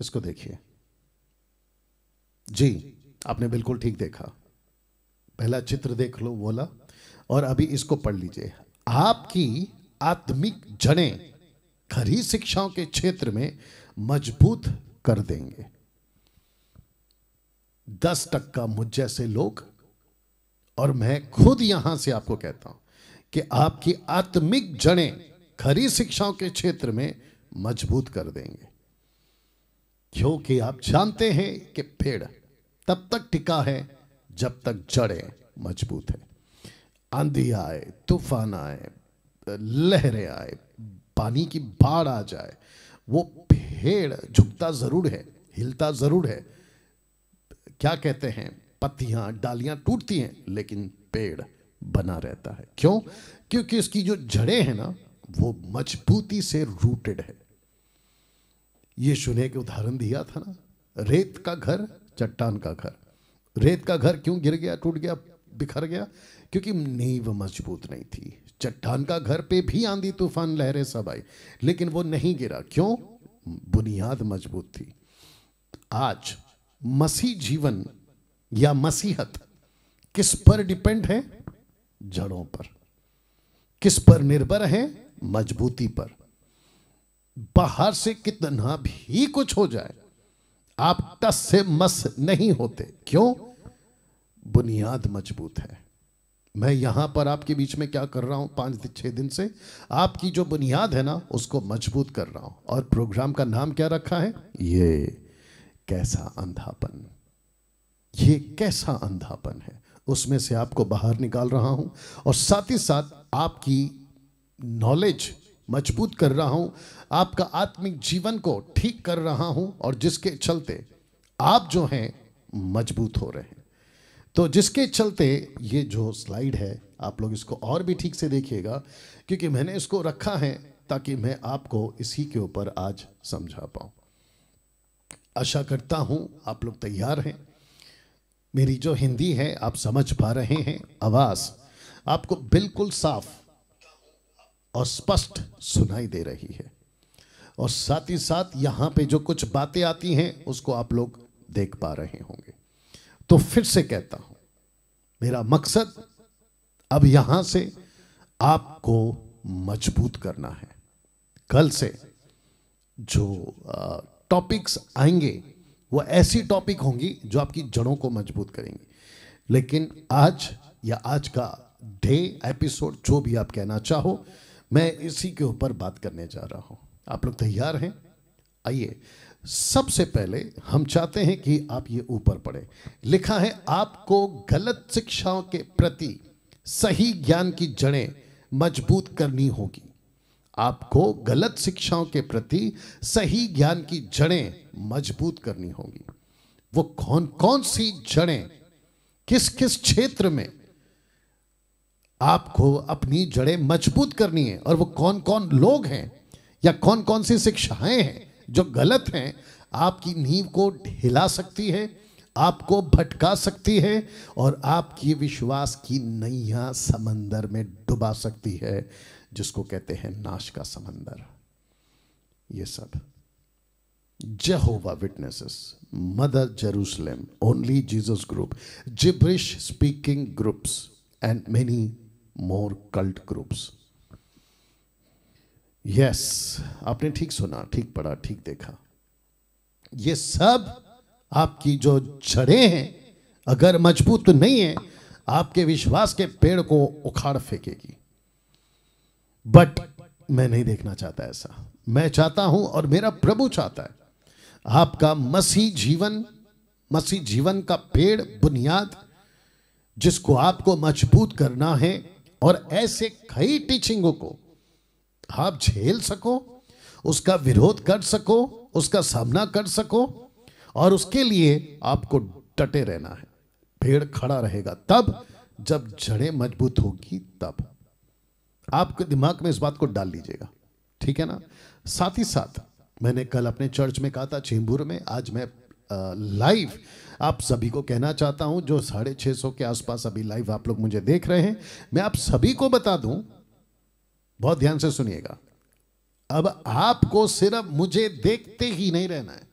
इसको देखिए जी आपने बिल्कुल ठीक देखा पहला चित्र देख लो बोला और अभी इसको पढ़ लीजिए आपकी आत्मिक जड़े खरी शिक्षाओं के क्षेत्र में मजबूत कर देंगे दस टक्का मुझ जैसे लोग और मैं खुद यहां से आपको कहता हूं कि आपकी आत्मिक जड़े खरी शिक्षाओं के क्षेत्र में मजबूत कर देंगे क्योंकि आप जानते हैं कि पेड़ तब तक टिका है जब तक जड़ें मजबूत है आंधी आए तूफान आए लहरें आए पानी की बाढ़ आ जाए वो पेड़ झुकता जरूर है हिलता जरूर है क्या कहते हैं पत्तियां डालियां टूटती हैं लेकिन पेड़ बना रहता है क्यों क्योंकि इसकी जो जड़ें हैं ना वो मजबूती से रूटेड है ये सुने के उदाहरण दिया था ना रेत का घर चट्टान का घर रेत का घर क्यों गिर गया टूट गया बिखर गया क्योंकि नींव मजबूत नहीं थी चट्टान का घर पे भी आंधी तूफान लहरें सब आई लेकिन वो नहीं गिरा क्यों बुनियाद मजबूत थी आज मसीह जीवन या मसीहत किस पर डिपेंड है जड़ों पर किस पर निर्भर है मजबूती पर बाहर से कितना भी कुछ हो जाए आप टस से मस नहीं होते क्यों बुनियाद मजबूत है मैं यहां पर आपके बीच में क्या कर रहा हूं पांच छह दिन से आपकी जो बुनियाद है ना उसको मजबूत कर रहा हूं और प्रोग्राम का नाम क्या रखा है ये कैसा अंधापन ये कैसा अंधापन है उसमें से आपको बाहर निकाल रहा हूं और साथ ही साथ आपकी नॉलेज मजबूत कर रहा हूं आपका आत्मिक जीवन को ठीक कर रहा हूं और जिसके चलते आप जो हैं मजबूत हो रहे हैं तो जिसके चलते ये जो स्लाइड है आप लोग इसको और भी ठीक से देखिएगा क्योंकि मैंने इसको रखा है ताकि मैं आपको इसी के ऊपर आज समझा पाऊं आशा करता हूं आप लोग तैयार हैं मेरी जो हिंदी है आप समझ पा रहे हैं आवाज़ आपको बिल्कुल साफ़ और स्पष्ट सुनाई दे रही है और साथ ही साथ यहां पे जो कुछ बातें आती हैं उसको आप लोग देख पा रहे होंगे तो फिर से कहता हूं मेरा मकसद अब यहां से आपको मजबूत करना है कल से जो टॉपिक्स आएंगे वो ऐसी टॉपिक होंगी जो आपकी जड़ों को मजबूत करेंगी लेकिन आज या आज का डे एपिसोड जो भी आप कहना चाहो मैं इसी के ऊपर बात करने जा रहा हूं आप लोग तैयार हैं आइए सबसे पहले हम चाहते हैं कि आप ये ऊपर पढ़े लिखा है आपको गलत शिक्षाओं के प्रति सही ज्ञान की जड़ें मजबूत करनी होगी आपको गलत शिक्षाओं के प्रति सही ज्ञान की जड़ें मजबूत करनी होगी वो कौन कौन सी जड़ें किस किस क्षेत्र में आपको अपनी जड़ें मजबूत करनी है और वो कौन कौन लोग हैं या कौन कौन सी शिक्षाएं हैं जो गलत हैं आपकी नींव को ढिला सकती है आपको भटका सकती है और आपकी विश्वास की नैया समंदर में डुबा सकती है जिसको कहते हैं नाश का समंदर ये सब Jehovah witnesses mother Jerusalem only Jesus group gibberish speaking groups and many more cult groups. Yes yes, आपने ठीक सुना ठीक पढ़ा ठीक देखा ये सब आपकी जो जड़ें हैं अगर मजबूत तो नहीं है आपके विश्वास के पेड़ को उखाड़ फेंकेगी बट मैं नहीं देखना चाहता ऐसा मैं चाहता हूं और मेरा प्रभु चाहता है आपका मसीह जीवन मसीह जीवन का पेड़ बुनियाद जिसको आपको मजबूत करना है और ऐसे कई टीचिंगों को आप झेल सको उसका विरोध कर सको उसका सामना कर सको और उसके लिए आपको डटे रहना है पेड़ खड़ा रहेगा तब जब जड़ें मजबूत होगी तब आपके दिमाग में इस बात को डाल लीजिएगा ठीक है ना साथ ही साथ मैंने कल अपने चर्च में कहा था चेंबूर में आज मैं लाइव आप सभी को कहना चाहता हूं जो साढ़े छह सौ के आसपास अभी लाइव आप लोग मुझे देख रहे हैं मैं आप सभी को बता दूं बहुत ध्यान से सुनिएगा अब आपको सिर्फ मुझे देखते ही नहीं रहना है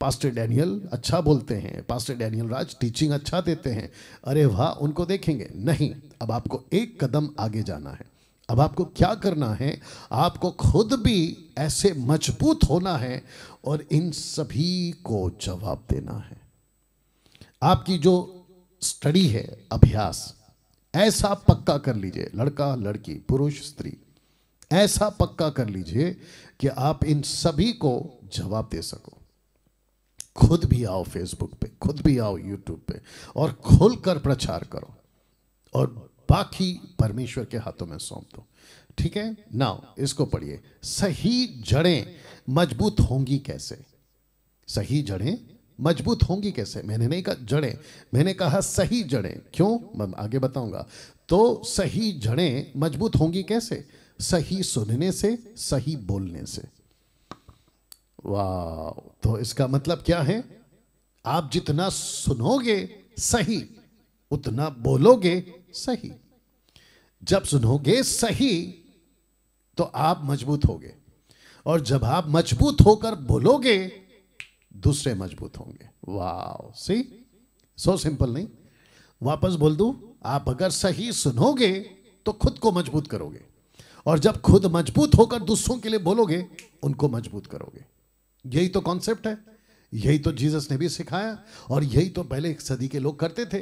पास्टर डैनियल अच्छा बोलते हैं पास्टर डैनियल राज टीचिंग अच्छा देते हैं अरे वाह उनको देखेंगे नहीं अब आपको एक कदम आगे जाना है अब आपको क्या करना है आपको खुद भी ऐसे मजबूत होना है और इन सभी को जवाब देना है आपकी जो स्टडी है अभ्यास ऐसा पक्का कर लीजिए लड़का लड़की पुरुष स्त्री ऐसा पक्का कर लीजिए कि आप इन सभी को जवाब दे सको खुद भी आओ फेसबुक पे खुद भी आओ यूट्यूब पे और खुलकर प्रचार करो और बाकी परमेश्वर के हाथों में सौंप दो ठीक है ना इसको पढ़िए सही जड़ें मजबूत होंगी कैसे सही जड़ें मजबूत होंगी कैसे मैंने नहीं कहा जड़ें मैंने कहा सही जड़ें क्यों मैं आगे बताऊंगा तो सही जड़ें मजबूत होंगी कैसे सही सुनने से सही बोलने से वाह तो इसका मतलब क्या है आप जितना सुनोगे सही उतना बोलोगे सही जब सुनोगे सही तो आप मजबूत होगे और जब आप मजबूत होकर बोलोगे दूसरे मजबूत होंगे वाह सी सो सिंपल नहीं वापस बोल दू आप अगर सही सुनोगे तो खुद को मजबूत करोगे और जब खुद मजबूत होकर दूसरों के लिए बोलोगे उनको मजबूत करोगे यही तो कॉन्सेप्ट है यही तो जीसस ने भी सिखाया और यही तो पहले एक सदी के लोग करते थे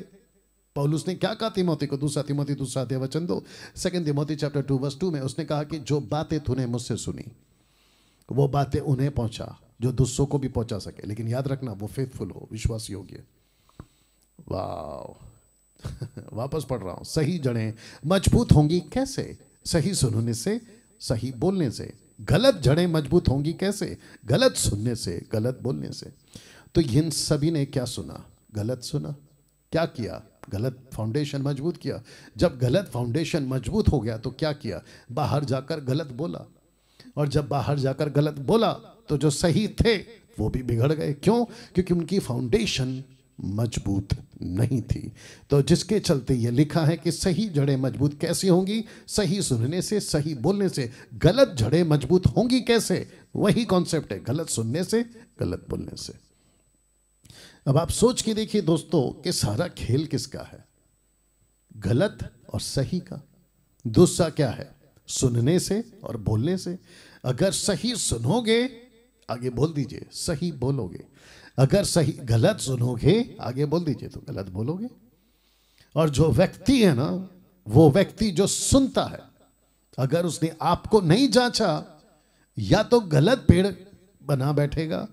पौलुस ने क्या कहा तिमोती को दूसरा तिमोती दूसरा दे वचन दो सेकेंड तिमोती चैप्टर टू वर्स टू में उसने कहा कि जो बातें तूने मुझसे सुनी वो बातें उन्हें पहुंचा जो दूसरों को भी पहुंचा सके लेकिन याद रखना वो फेथफुल हो विश्वास योग्य वाह वापस पढ़ रहा हूं सही जड़ें मजबूत होंगी कैसे सही सुनने से सही बोलने से गलत जड़ें मजबूत होंगी कैसे गलत सुनने से गलत बोलने से तो इन सभी ने क्या सुना गलत सुना क्या किया गलत फाउंडेशन मजबूत किया जब गलत फाउंडेशन मजबूत हो गया तो क्या किया बाहर जाकर गलत बोला और जब बाहर जाकर गलत बोला तो जो सही थे वो भी बिगड़ गए क्यों क्योंकि उनकी फाउंडेशन मजबूत नहीं थी तो जिसके चलते ये लिखा है कि सही जड़े मजबूत कैसी होंगी सही सुनने से सही बोलने से गलत जड़े मजबूत होंगी कैसे वही कॉन्सेप्ट है गलत सुनने से गलत बोलने से अब आप सोच के देखिए दोस्तों कि सारा खेल किसका है गलत और सही का दूसरा क्या है सुनने से और बोलने से अगर सही सुनोगे आगे बोल दीजिए सही बोलोगे अगर सही गलत सुनोगे आगे बोल दीजिए तो गलत बोलोगे और जो व्यक्ति है ना वो व्यक्ति जो सुनता है अगर उसने आपको नहीं जांचा या तो गलत पेड़ बना बैठेगा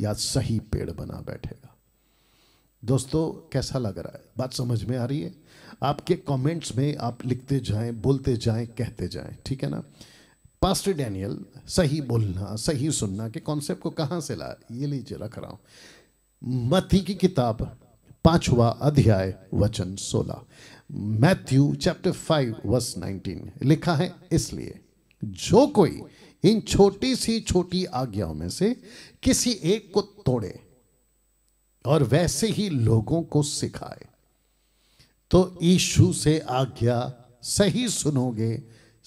या सही पेड़ बना बैठेगा दोस्तों कैसा लग रहा है बात समझ में आ रही है आपके कमेंट्स में आप लिखते जाएं बोलते जाएं कहते जाएं ठीक है ना पास्टर डैनियल सही बोलना सही सुनना के कॉन्सेप्ट को कहाँ से ला ये लीजिए रख रहा हूँ मत्ती की किताब पांचवा अध्याय वचन सोलह Matthew chapter five verse nineteen लिखा है इसलिए जो कोई इन छोटी सी छोटी आज्ञाओं में से किसी एक को तोड़े और वैसे ही लोगों को सिखाए तो ईशु से आज्ञा सही सुनोगे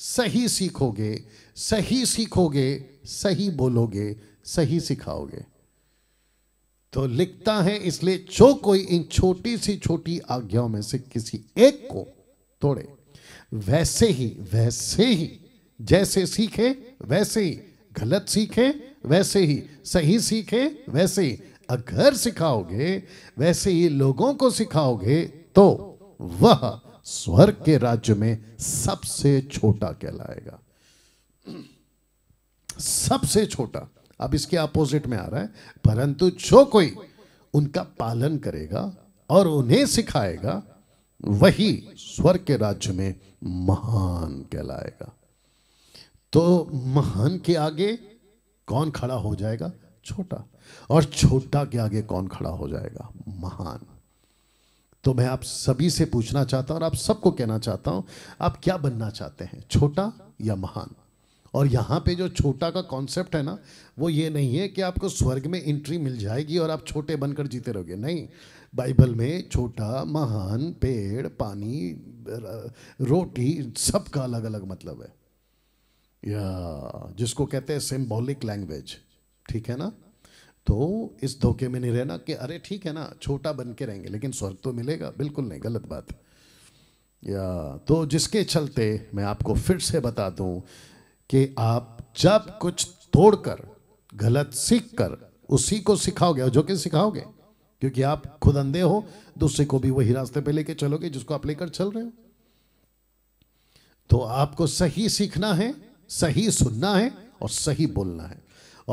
सही सीखोगे सही सीखोगे सही बोलोगे सही सिखाओगे तो लिखता है इसलिए जो कोई इन छोटी सी छोटी आज्ञाओं में से किसी एक को तोड़े वैसे ही वैसे ही जैसे सीखे वैसे ही गलत सीखे वैसे ही सही सीखे वैसे ही अगर सिखाओगे वैसे ही लोगों को सिखाओगे तो वह स्वर्ग के राज्य में सबसे छोटा कहलाएगा सबसे छोटा अब इसके अपोजिट में आ रहा है परंतु जो कोई उनका पालन करेगा और उन्हें सिखाएगा वही स्वर्ग के राज्य में महान कहलाएगा तो महान के आगे कौन खड़ा हो जाएगा छोटा और छोटा के आगे कौन खड़ा हो जाएगा महान तो मैं आप सभी से पूछना चाहता हूं और आप सबको कहना चाहता हूं आप क्या बनना चाहते हैं छोटा या महान और यहाँ पे जो छोटा का कॉन्सेप्ट है ना वो ये नहीं है कि आपको स्वर्ग में एंट्री मिल जाएगी और आप छोटे बनकर जीते रहोगे नहीं बाइबल में छोटा महान पेड़ पानी रोटी सबका अलग अलग मतलब है या जिसको कहते हैं सिम्बॉलिक लैंग्वेज ठीक है ना तो इस धोखे में नहीं रहना कि अरे ठीक है ना छोटा बन के रहेंगे लेकिन स्वर्ग तो मिलेगा बिल्कुल नहीं गलत बात या तो जिसके चलते मैं आपको फिर से बता दूं कि आप जब कुछ तोड़कर गलत सीख कर उसी को सिखाओगे और जो कि सिखाओगे क्योंकि आप खुद अंधे हो दूसरे को भी वही रास्ते पे लेके चलोगे जिसको आप लेकर चल रहे हो तो आपको सही सीखना है सही सुनना है और सही बोलना है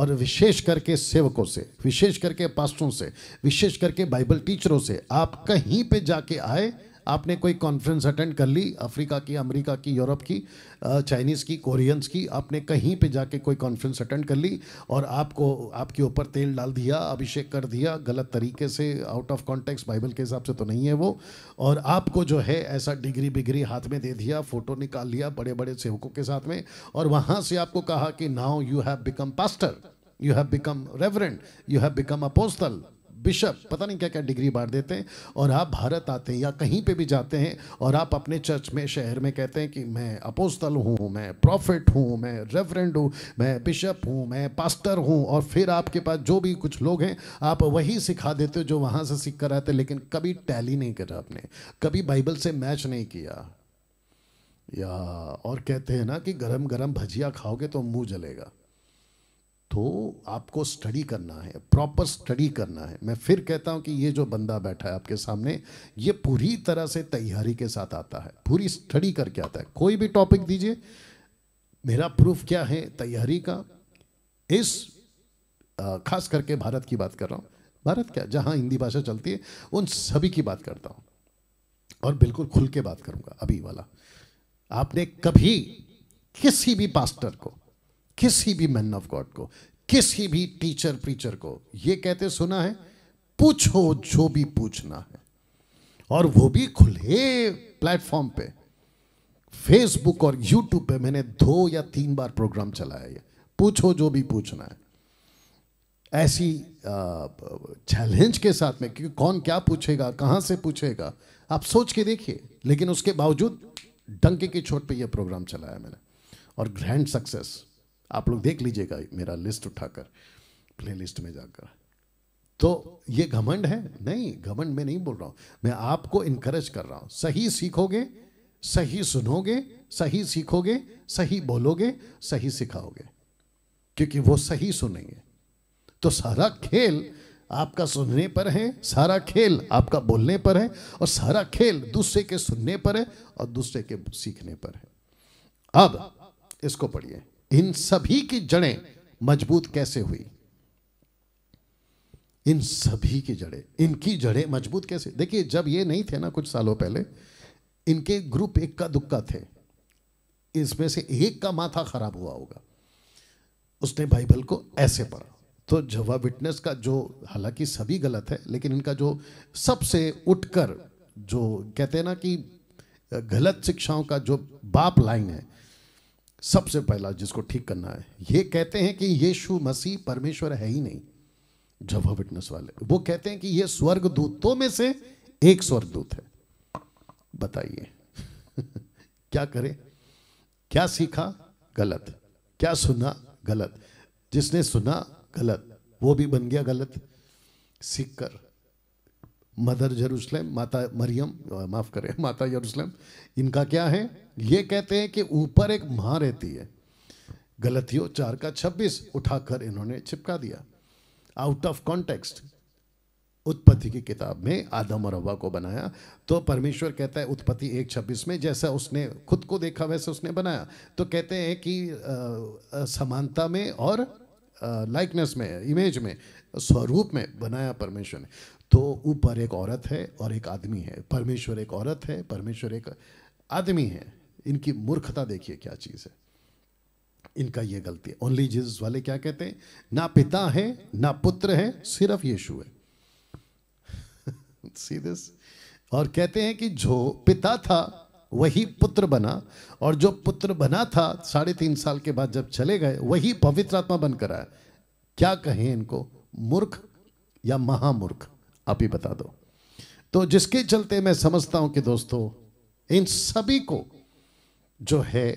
और विशेष करके सेवकों से विशेष करके पास्टरों से विशेष करके बाइबल टीचरों से आप कहीं पे जाके आए आपने कोई कॉन्फ्रेंस अटेंड कर ली अफ्रीका की अमेरिका की यूरोप की चाइनीज़ की कोरियंस की आपने कहीं पे जाके कोई कॉन्फ्रेंस अटेंड कर ली और आपको आपके ऊपर तेल डाल दिया अभिषेक कर दिया गलत तरीके से आउट ऑफ कॉन्टेक्स्ट बाइबल के हिसाब से तो नहीं है वो और आपको जो है ऐसा डिग्री बिग्री हाथ में दे दिया फ़ोटो निकाल लिया बड़े बड़े सेवकों के साथ में और वहाँ से आपको कहा कि now you have become pastor you have become reverend you have become apostle bishop पता नहीं क्या क्या डिग्री बांट देते हैं और आप भारत आते हैं या कहीं पे भी जाते हैं और आप अपने चर्च में शहर में कहते हैं कि मैं अपोस्तल हूँ मैं प्रॉफिट हूँ मैं रेफरेंड हूँ मैं बिशप हूँ मैं पास्टर हूँ और फिर आपके पास जो भी कुछ लोग हैं आप वही सिखा देते हो जो वहाँ से सीख कर आते लेकिन कभी टैली नहीं करा आपने कभी बाइबल से मैच नहीं किया या और कहते हैं ना कि गरम गरम भजिया खाओगे तो मुंह जलेगा तो आपको स्टडी करना है प्रॉपर स्टडी करना है मैं फिर कहता हूं कि ये जो बंदा बैठा है आपके सामने ये पूरी तरह से तैयारी के साथ आता है पूरी स्टडी करके आता है कोई भी टॉपिक दीजिए मेरा प्रूफ क्या है तैयारी का इस खास करके भारत की बात कर रहा हूँ भारत क्या जहां हिंदी भाषा चलती है उन सभी की बात करता हूँ और बिल्कुल खुल के बात करूँगा अभी वाला आपने कभी किसी भी पास्टर को किसी भी मैन ऑफ गॉड को किसी भी टीचर प्रीचर को ये कहते सुना है पूछो जो भी पूछना है और वो भी खुले प्लेटफॉर्म पे फेसबुक और यूट्यूब पे मैंने दो या तीन बार प्रोग्राम चलाया है पूछो जो भी पूछना है ऐसी चैलेंज के साथ में क्योंकि कौन क्या पूछेगा कहां से पूछेगा आप सोच के देखिए लेकिन उसके बावजूद डंके की छोट पे ये प्रोग्राम चलाया मैंने और ग्रैंड सक्सेस आप लोग देख लीजिएगा मेरा लिस्ट उठाकर प्ले लिस्ट में जाकर तो ये घमंड है नहीं घमंड में नहीं बोल रहा हूं मैं आपको इनकरेज कर रहा हूं सही सीखोगे सही सुनोगे सही सीखोगे सही बोलोगे सही सिखाओगे क्योंकि वो सही सुनेंगे तो सारा खेल आपका सुनने पर है सारा खेल आपका बोलने पर है और सारा खेल दूसरे के सुनने पर है और दूसरे के सीखने पर है अब इसको पढ़िए इन सभी की जड़ें मजबूत कैसे हुई इन सभी की जड़ें इनकी जड़ें मजबूत कैसे देखिए जब ये नहीं थे ना कुछ सालों पहले इनके ग्रुप इक्का दुक्का थे इसमें से एक का माथा खराब हुआ होगा उसने बाइबल को ऐसे पढ़ा तो जवा विटनेस का जो हालांकि सभी गलत है लेकिन इनका जो सबसे उठकर जो कहते हैं ना कि गलत शिक्षाओं का जो बाप लाइन है सबसे पहला जिसको ठीक करना है ये कहते हैं कि यीशु मसीह परमेश्वर है ही नहीं जवा विटनेस वाले वो कहते हैं कि ये स्वर्गदूतों में से एक स्वर्गदूत है बताइए क्या करें क्या सीखा गलत क्या सुना गलत जिसने सुना गलत वो भी बन गया गलत सीख कर मदर जरूसलम माता मरियम माफ़ करें माता जरूसलम इनका क्या है ये कहते हैं कि ऊपर एक माँ रहती है गलतियों चार का छब्बीस उठाकर इन्होंने चिपका दिया आउट ऑफ कॉन्टेक्स्ट उत्पत्ति की किताब में आदम और अब्बा को बनाया तो परमेश्वर कहता है उत्पत्ति एक छब्बीस में जैसा उसने खुद को देखा वैसे उसने बनाया तो कहते हैं कि समानता में और लाइकनेस में इमेज में स्वरूप में बनाया परमेश्वर ने तो ऊपर एक औरत है और एक आदमी है परमेश्वर एक औरत है परमेश्वर एक आदमी है इनकी मूर्खता देखिए क्या चीज़ है इनका ये गलती है ओनली जीसस वाले क्या कहते हैं ना पिता है ना पुत्र है सिर्फ यीशु है सी दिस और कहते हैं कि जो पिता था वही पुत्र बना और जो पुत्र बना था साढ़े तीन साल के बाद जब चले गए वही पवित्र आत्मा बनकर आया क्या कहें इनको मूर्ख या महामूर्ख आप ही बता दो तो जिसके चलते मैं समझता हूं कि दोस्तों इन सभी को जो है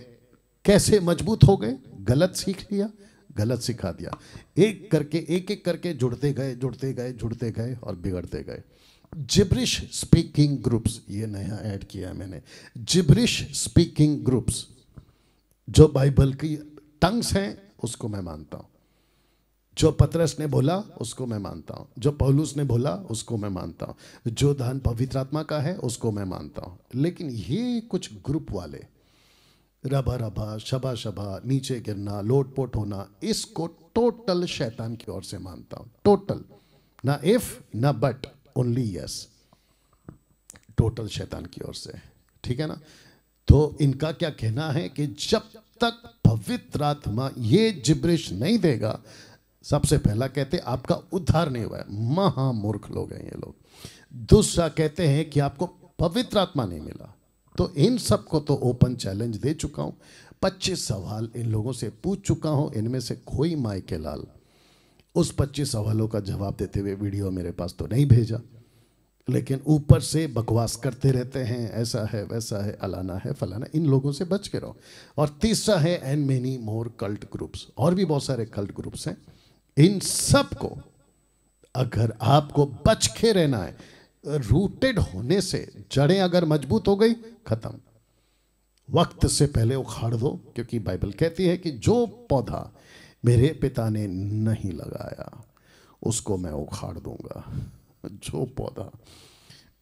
कैसे मजबूत हो गए गलत सीख लिया गलत सिखा दिया एक करके एक एक करके जुड़ते गए जुड़ते गए जुड़ते गए और बिगड़ते गए जिब्रिश स्पीकिंग ग्रुप्स ये नया ऐड किया है मैंने जिब्रिश स्पीकिंग ग्रुप्स जो बाइबल की टंग्स हैं उसको मैं मानता हूं जो पतरस ने बोला उसको मैं मानता हूँ जो पौलुस ने बोला उसको मैं मानता हूँ जो धन पवित्र आत्मा का है उसको मैं मानता हूँ लेकिन ये कुछ ग्रुप वाले रबा रबा शबा शबा नीचे गिरना लोटपोट होना इसको टोटल शैतान की ओर से मानता हूँ टोटल ना इफ ना बट ओनली यस टोटल शैतान की ओर से ठीक है ना तो इनका क्या कहना है कि जब तक पवित्र आत्मा ये जिब्रिश नहीं देगा सबसे पहला कहते आपका उद्धार नहीं हुआ है महामूर्ख लोग हैं ये लोग दूसरा कहते हैं कि आपको पवित्र आत्मा नहीं मिला तो इन सबको तो ओपन चैलेंज दे चुका हूं पच्चीस सवाल इन लोगों से पूछ चुका हूं इनमें से कोई माई के लाल उस पच्चीस सवालों का जवाब देते हुए वीडियो मेरे पास तो नहीं भेजा लेकिन ऊपर से बकवास करते रहते हैं ऐसा है वैसा है अलाना है फलाना इन लोगों से बच के रहो और तीसरा है and many more cult groups और भी बहुत सारे कल्ट ग्रुप्स हैं इन सब को अगर आपको बच के रहना है रूटेड होने से जड़ें अगर मजबूत हो गई खत्म वक्त से पहले उखाड़ दो क्योंकि बाइबल कहती है कि जो पौधा मेरे पिता ने नहीं लगाया उसको मैं उखाड़ दूंगा जो पौधा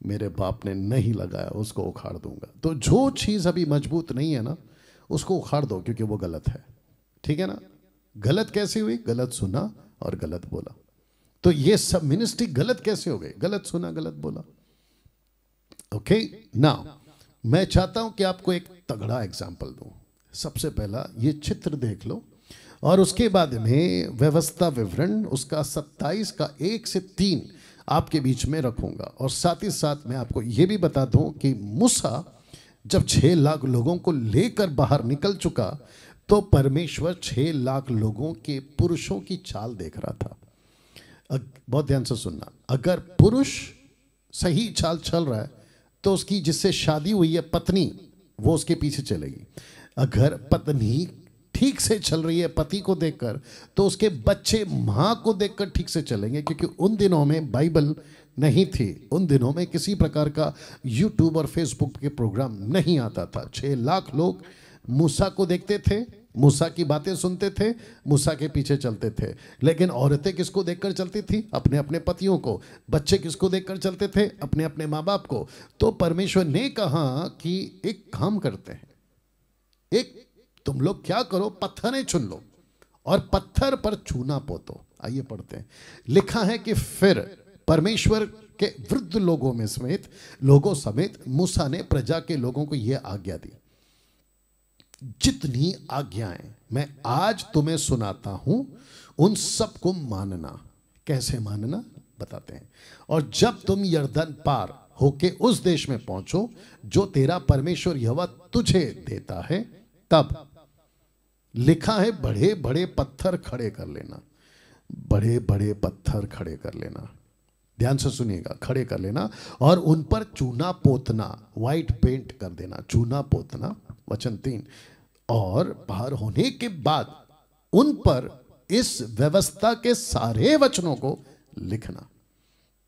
मेरे बाप ने नहीं लगाया उसको उखाड़ दूंगा तो जो चीज़ अभी मजबूत नहीं है ना उसको उखाड़ दो क्योंकि वो गलत है ठीक है ना गलत कैसे हुई गलत सुना और गलत बोला तो ये सब मिनिस्ट्री गलत कैसे हो गई गलत सुना गलत बोला ओके ना मैं चाहता हूं कि आपको एक तगड़ा एग्जाम्पल दूं सबसे पहला ये चित्र देख लो और उसके बाद में व्यवस्था विवरण उसका 27 का एक से तीन आपके बीच में रखूंगा और साथ ही साथ मैं आपको ये भी बता दूं कि मूसा जब छह लाख लोगों को लेकर बाहर निकल चुका तो परमेश्वर छह लाख लोगों के पुरुषों की चाल देख रहा था बहुत ध्यान से सुनना अगर पुरुष सही चाल चल रहा है तो उसकी जिससे शादी हुई है पत्नी वो उसके पीछे चलेगी अगर पत्नी ठीक से चल रही है पति को देखकर तो उसके बच्चे मां को देखकर ठीक से चलेंगे क्योंकि उन दिनों में बाइबल नहीं थी उन दिनों में किसी प्रकार का यूट्यूब और फेसबुक के प्रोग्राम नहीं आता था छह लाख लोग मूसा को देखते थे मूसा की बातें सुनते थे मूसा के पीछे चलते थे लेकिन औरतें किसको देखकर चलती थी अपने अपने पतियों को बच्चे किसको देखकर चलते थे अपने अपने माँ बाप को तो परमेश्वर ने कहा कि एक काम करते हैं एक तुम लोग क्या करो पत्थरें चुन लो और पत्थर पर छूना पोतो आइए पढ़ते हैं लिखा है कि फिर परमेश्वर के वृद्ध लोगों में समेत लोगों समेत मूसा ने प्रजा के लोगों को यह आज्ञा दी जितनी आज्ञाएं मैं आज तुम्हें सुनाता हूं उन सबको मानना कैसे मानना बताते हैं और जब तुम यर्दन पार होके उस देश में पहुंचो जो तेरा परमेश्वर यवा तुझे देता है तब लिखा है बड़े बड़े पत्थर खड़े कर लेना बड़े बड़े पत्थर खड़े कर लेना ध्यान से सुनिएगा खड़े कर लेना और उन पर चूना पोतना व्हाइट पेंट कर देना चूना पोतना वचन तीन और बाहर होने के बाद उन पर इस व्यवस्था के सारे वचनों को लिखना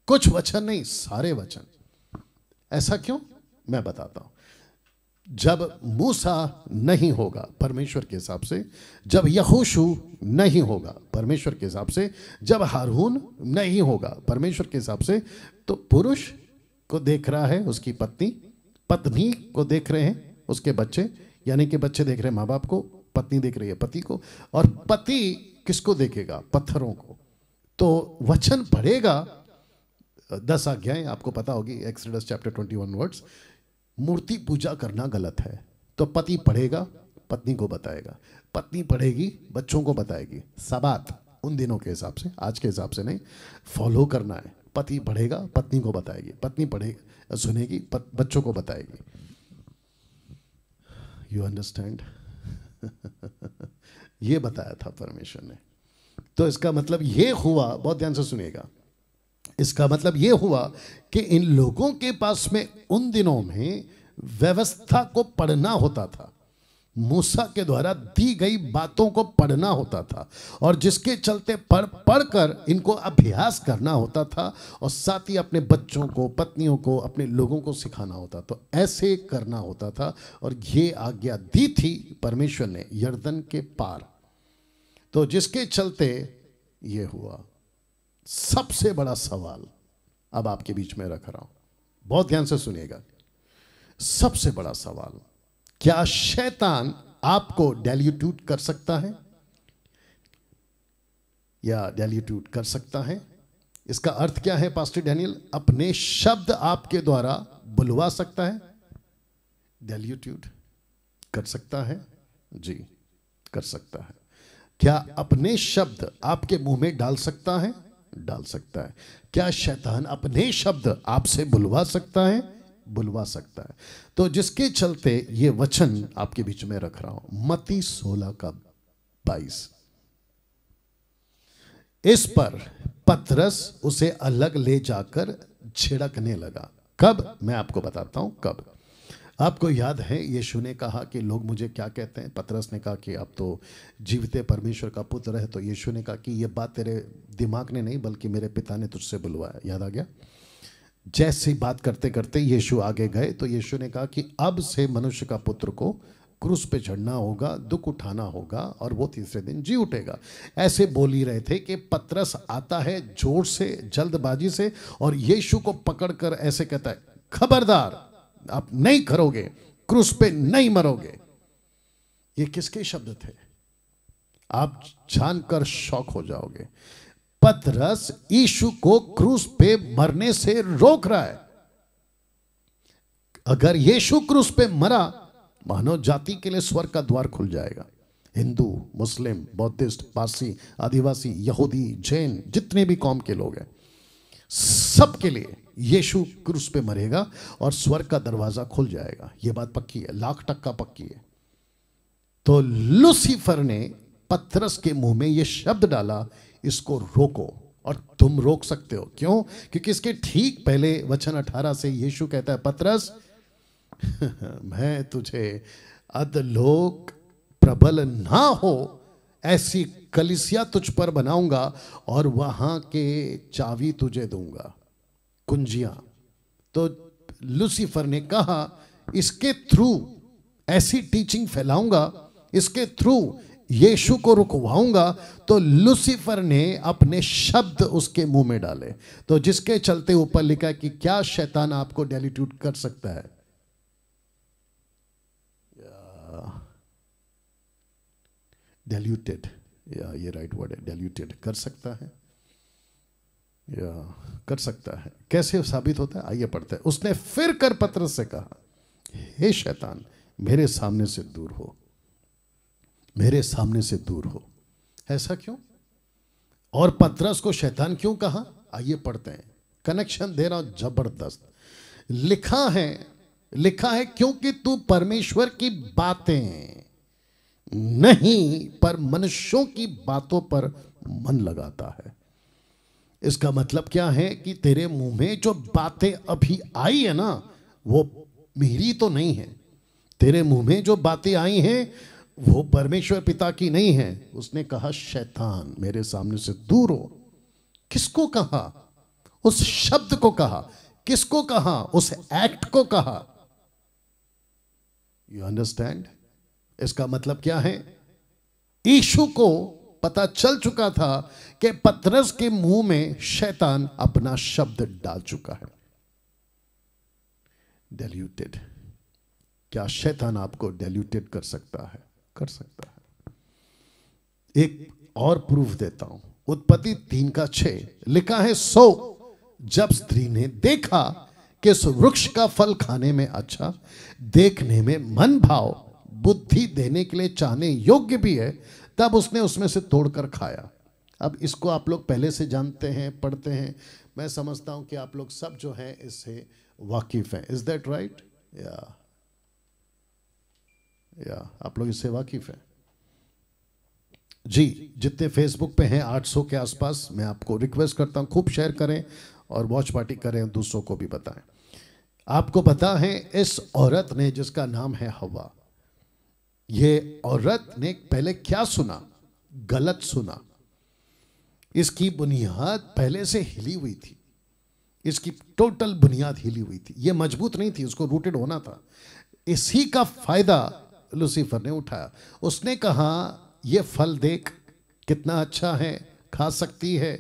कुछ वचन नहीं सारे वचन ऐसा क्यों मैं बताता हूं जब मूसा नहीं होगा परमेश्वर के हिसाब से जब यहोशू नहीं होगा परमेश्वर के हिसाब से जब हारून नहीं होगा परमेश्वर के हिसाब से तो पुरुष को देख रहा है उसकी पत्नी पत्नी को देख रहे हैं उसके बच्चे यानी कि बच्चे देख रहे हैं माँ बाप को पत्नी देख रही है पति को और पति किसको देखेगा पत्थरों को तो वचन पढ़ेगा दस आज्ञाएं आपको पता होगी Exodus chapter twenty one words मूर्ति पूजा करना गलत है तो पति पढ़ेगा पत्नी को बताएगा पत्नी पढ़ेगी बच्चों को बताएगी सबात उन दिनों के हिसाब से आज के हिसाब से नहीं फॉलो करना है पति पढ़ेगा पत्नी को बताएगी पत्नी पढ़ेगा सुनेगी पत, बच्चों को बताएगी यू अंडरस्टैंड ये बताया था परमेश्वर ने तो इसका मतलब ये हुआ बहुत ध्यान से सुनिएगा इसका मतलब ये हुआ कि इन लोगों के पास में उन दिनों में व्यवस्था को पढ़ना होता था मूसा के द्वारा दी गई बातों को पढ़ना होता था और जिसके चलते पढ़ पढ़कर इनको अभ्यास करना होता था और साथ ही अपने बच्चों को पत्नियों को अपने लोगों को सिखाना होता तो ऐसे करना होता था और ये आज्ञा दी थी परमेश्वर ने यर्दन के पार तो जिसके चलते ये हुआ सबसे बड़ा सवाल अब आपके बीच में रख रहा हूं बहुत ध्यान से सुनिएगा सबसे बड़ा सवाल क्या शैतान आपको डेल्यूट्यूट कर सकता है या डेल्यूट्यूट कर सकता है इसका अर्थ क्या है पास्टर डैनियल अपने शब्द आपके द्वारा बुलवा सकता है डेल्यूट्यूट कर सकता है जी कर सकता है क्या अपने शब्द आपके मुंह में डाल सकता है डाल सकता है क्या शैतान अपने शब्द आपसे बुलवा सकता है बुलवा सकता है तो जिसके चलते ये वचन आपके बीच में रख रहा हूं मती सोलह का बाईस इस पर पतरस उसे अलग ले जाकर छिड़कने लगा कब मैं आपको बताता हूं कब आपको याद है यीशु ने कहा कि लोग मुझे क्या कहते हैं पतरस ने कहा कि आप तो जीवित परमेश्वर का पुत्र है तो यीशु ने कहा कि यह बात तेरे दिमाग ने नहीं बल्कि मेरे पिता ने तुझसे बुलवाया याद आ गया जैसे बात करते करते यीशु आगे गए तो यीशु ने कहा कि अब से मनुष्य का पुत्र को क्रूस पे चढ़ना होगा दुख उठाना होगा और वो तीसरे दिन जी उठेगा ऐसे बोल ही रहे थे कि पतरस आता है जोर से जल्दबाजी से और यीशु को पकड़कर ऐसे कहता है खबरदार आप नहीं करोगे क्रूस पे नहीं मरोगे ये किसके शब्द थे आप जानकर शौक हो जाओगे पतरस ईशु को क्रूस पे मरने से रोक रहा है अगर यीशु क्रूस पे मरा मानव जाति के लिए स्वर्ग का द्वार खुल जाएगा हिंदू मुस्लिम बौद्धिस्ट पारसी आदिवासी यहूदी जैन जितने भी कौम के लोग हैं सबके लिए यीशु क्रूस पे मरेगा और स्वर्ग का दरवाजा खुल जाएगा यह बात पक्की है लाख टक्का पक्की है तो लुसीफर ने पत्थरस के मुंह में यह शब्द डाला इसको रोको और तुम रोक सकते हो क्यों क्योंकि इसके ठीक पहले वचन 18 से यीशु कहता है पतरस मैं तुझे अधलोक प्रबल ना हो ऐसी कलिसिया तुझ पर बनाऊंगा और वहां के चावी तुझे दूंगा कुंजियां तो लूसीफर ने कहा इसके थ्रू ऐसी टीचिंग फैलाऊंगा इसके थ्रू यीशु को रुकवाऊंगा तो लुसिफर ने अपने शब्द उसके मुंह में डाले तो जिसके चलते ऊपर लिखा कि क्या शैतान आपको डेलीट्यूट कर सकता है डेल्यूटेड या ये राइट वर्ड है डेल्यूटेड कर सकता है या कर सकता है कैसे साबित होता है आइए पढ़ते हैं उसने फिर कर पत्र से कहा हे शैतान मेरे सामने से दूर हो मेरे सामने से दूर हो ऐसा क्यों और पत्रस को शैतान क्यों कहा आइए पढ़ते हैं कनेक्शन दे रहा हूं जबरदस्त लिखा है लिखा है क्योंकि तू परमेश्वर की बातें नहीं पर मनुष्यों की बातों पर मन लगाता है इसका मतलब क्या है कि तेरे मुंह में जो बातें अभी आई है ना वो मेरी तो नहीं है तेरे मुंह में जो बातें आई हैं वो परमेश्वर पिता की नहीं है उसने कहा शैतान मेरे सामने से दूर हो किसको कहा उस शब्द को कहा किसको कहा उस एक्ट को कहा यू अंडरस्टैंड इसका मतलब क्या है ईशु को पता चल चुका था कि पतरस के मुंह में शैतान अपना शब्द डाल चुका है डेल्यूटेड क्या शैतान आपको डेल्यूटेड कर सकता है कर सकता है एक और प्रूफ देता हूं उत्पत्ति तीन का छे लिखा है सो जब स्त्री ने देखा कि वृक्ष का फल खाने में अच्छा देखने में मन भाव बुद्धि देने के लिए चाहने योग्य भी है तब उसने उसमें से तोड़कर खाया अब इसको आप लोग पहले से जानते हैं पढ़ते हैं मैं समझता हूं कि आप लोग सब जो हैं इससे वाकिफ़ हैं इज़ दैट राइट या या आप लोग इससे वाकिफ हैं जी जितने फेसबुक पे हैं 800 के आसपास मैं आपको रिक्वेस्ट करता हूं खूब शेयर करें और वॉच पार्टी करें दूसरों को भी बताएं आपको पता है इस औरत ने जिसका नाम है हवा ये औरत ने पहले क्या सुना गलत सुना इसकी बुनियाद पहले से हिली हुई थी इसकी टोटल बुनियाद हिली हुई थी ये मजबूत नहीं थी उसको रूटेड होना था इसी का फायदा लूसीफर ने उठाया उसने कहा ये फल देख कितना अच्छा है खा सकती है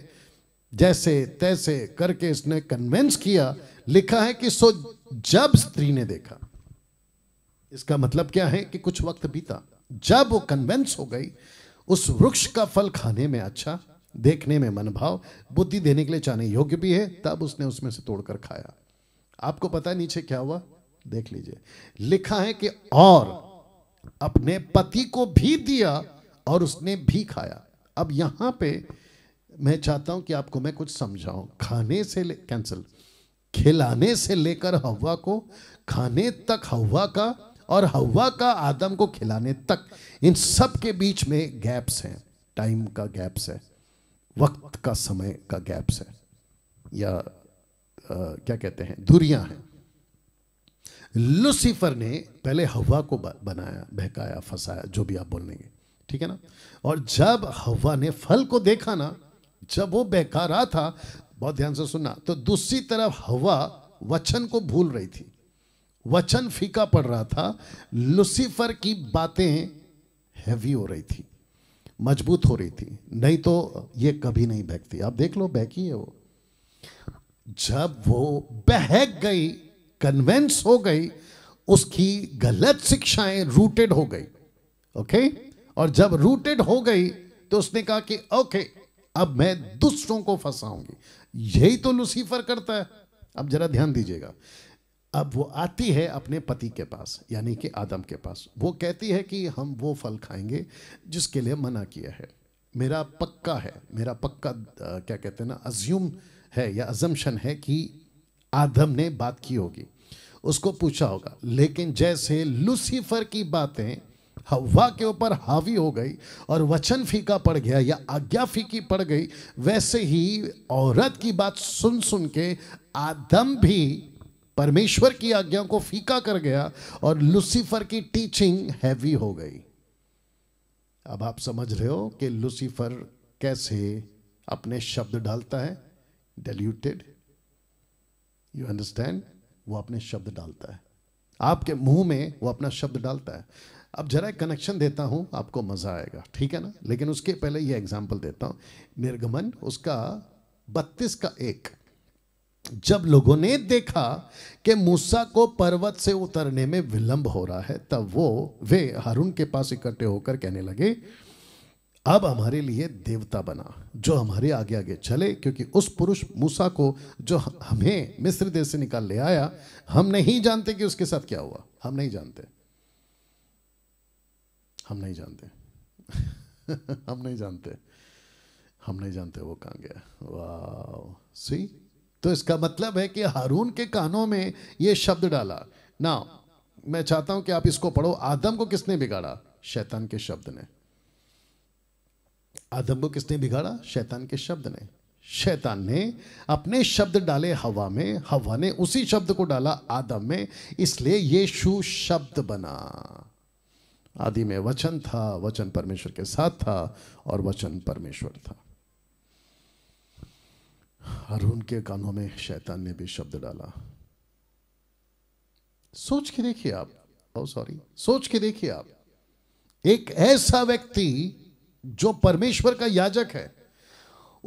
जैसे तैसे करके इसने कन्वेंस किया लिखा है कि सो जब स्त्री ने देखा इसका मतलब क्या है कि कुछ वक्त बीता जब वो कन्वेंस हो गई उस वृक्ष का फल खाने में अच्छा देखने में मनभाव बुद्धि देने के लिए चाहने योग्य भी है तब उसने उसमें से तोड़कर खाया आपको पता है नीचे क्या हुआ देख लीजिए लिखा है कि और अपने पति को भी दिया और उसने भी खाया अब यहां पे मैं चाहता हूं कि आपको मैं कुछ समझाऊं खाने से ले कैंसिल खिलाने से लेकर हवा को खाने तक हवा का और हवा का आदम को खिलाने तक इन सब के बीच में गैप्स हैं टाइम का गैप्स है वक्त का समय का गैप्स है या आ, क्या कहते हैं दूरियां हैं लुसीफर ने पहले हवा को बनाया बहकाया फंसाया जो भी आप बोल लेंगे ठीक है ना और जब हवा ने फल को देखा ना जब वो बहका रहा था बहुत ध्यान से सुनना तो दूसरी तरफ हवा वचन को भूल रही थी वचन फीका पड़ रहा था लुसीफर की बातें हैवी हो रही थी मजबूत हो रही थी नहीं तो ये कभी नहीं बहकती आप देख लो बहकी है वो जब वो बहक गई कन्वेंस हो गई उसकी गलत शिक्षाएं रूटेड हो गई ओके okay? और जब रूटेड हो गई तो उसने कहा कि ओके okay, अब मैं दूसरों को फंसाऊंगी यही तो लुसीफर करता है अब जरा ध्यान दीजिएगा अब वो आती है अपने पति के पास यानी कि आदम के पास वो कहती है कि हम वो फल खाएंगे जिसके लिए मना किया है मेरा पक्का है मेरा पक्का क्या कहते हैं ना अज्यूम है या अजम्पन है कि आदम ने बात की होगी उसको पूछा होगा लेकिन जैसे लूसीफर की बातें हवा के ऊपर हावी हो गई और वचन फीका पड़ गया या आज्ञा फीकी पड़ गई वैसे ही औरत की बात सुन सुन के आदम भी परमेश्वर की आज्ञा को फीका कर गया और लूसीफर की टीचिंग हैवी हो गई अब आप समझ रहे हो कि लूसीफर कैसे अपने शब्द डालता है डेल्यूटेड यू अंडरस्टैंड वो अपने शब्द डालता है आपके मुंह में वो अपना शब्द डालता है अब जरा एक कनेक्शन देता हूँ आपको मज़ा आएगा ठीक है ना लेकिन उसके पहले ये एग्जाम्पल देता हूँ निर्गमन उसका बत्तीस का एक जब लोगों ने देखा कि मूसा को पर्वत से उतरने में विलंब हो रहा है तब वो वे हारून के पास इकट्ठे होकर कहने लगे अब हमारे लिए देवता बना जो हमारे आगे आगे चले क्योंकि उस पुरुष मूसा को जो हमें मिस्र देश से निकाल ले आया हम नहीं जानते कि उसके साथ क्या हुआ हम नहीं जानते हम नहीं जानते हम नहीं जानते हम नहीं जानते वो कहाँ गया वाह सी तो इसका मतलब है कि हारून के कानों में ये शब्द डाला ना मैं चाहता हूं कि आप इसको पढ़ो आदम को किसने बिगाड़ा शैतान के शब्द ने आदम को किसने बिगाड़ा शैतान के शब्द ने शैतान ने अपने शब्द डाले हवा में हवा ने उसी शब्द को डाला आदम में इसलिए यीशु शब्द बना आदि में वचन था वचन परमेश्वर के साथ था और वचन परमेश्वर था अरुण के कानों में शैतान ने भी शब्द डाला सोच के देखिए आप ओ oh, सॉरी सोच के देखिए आप एक ऐसा व्यक्ति जो परमेश्वर का याजक है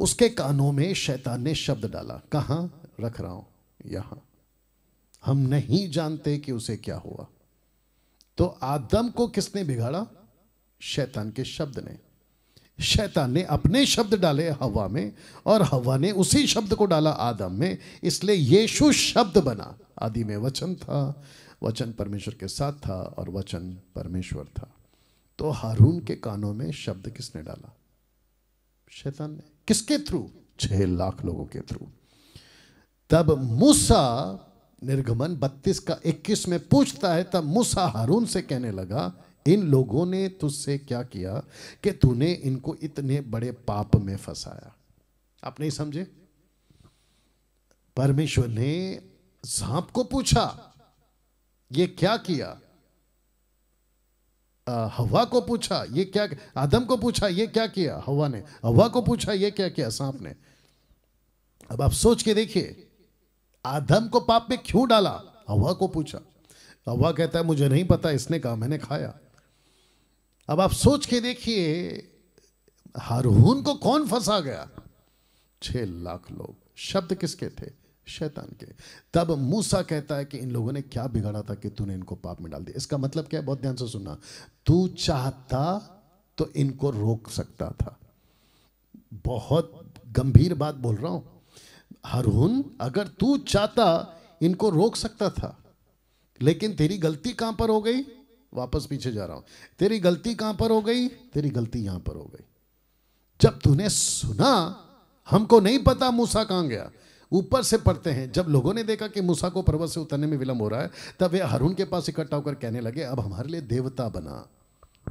उसके कानों में शैतान ने शब्द डाला कहा रख रहा हूं यहां हम नहीं जानते कि उसे क्या हुआ तो आदम को किसने बिगाड़ा शैतान के शब्द ने शैतान ने अपने शब्द डाले हवा में और हवा ने उसी शब्द को डाला आदम में इसलिए यीशु शब्द बना आदि में वचन था वचन परमेश्वर के साथ था और वचन परमेश्वर था तो हारून के कानों में शब्द किसने डाला शैतान ने किसके थ्रू छह लाख लोगों के थ्रू तब मूसा निर्गमन 32 का 21 में पूछता है तब मूसा हारून से कहने लगा इन लोगों ने तुझसे क्या किया कि तूने इनको इतने बड़े पाप में फंसाया आप नहीं समझे परमेश्वर ने सांप को पूछा ये क्या किया हवा को पूछा ये क्या आदम को पूछा ये क्या किया हवा ने हवा को पूछा ये क्या किया सांप ने अब आप सोच के देखिए आदम को पाप में क्यों डाला हवा को पूछा हवा कहता है मुझे नहीं पता इसने कहा मैंने खाया अब आप सोच के देखिए हारून को कौन फंसा गया छह लाख लोग शब्द किसके थे शैतान के तब मूसा कहता है कि इन लोगों ने क्या बिगाड़ा था कि तूने इनको पाप में डाल दिया इसका मतलब क्या है बहुत ध्यान से सुनना तू चाहता तो इनको रोक सकता था बहुत गंभीर बात बोल रहा हूं हरहुन अगर तू चाहता इनको रोक सकता था लेकिन तेरी गलती कहां पर हो गई वापस पीछे जा रहा हूं तेरी गलती कहां पर हो गई तेरी गलती यहां पर हो गई जब तूने सुना हमको नहीं पता मूसा कहां गया ऊपर से पढ़ते हैं जब लोगों ने देखा कि मूसा को पर्वत से उतरने में विलंब हो रहा है तब वे हरुण के पास इकट्ठा होकर कहने लगे अब हमारे लिए देवता बना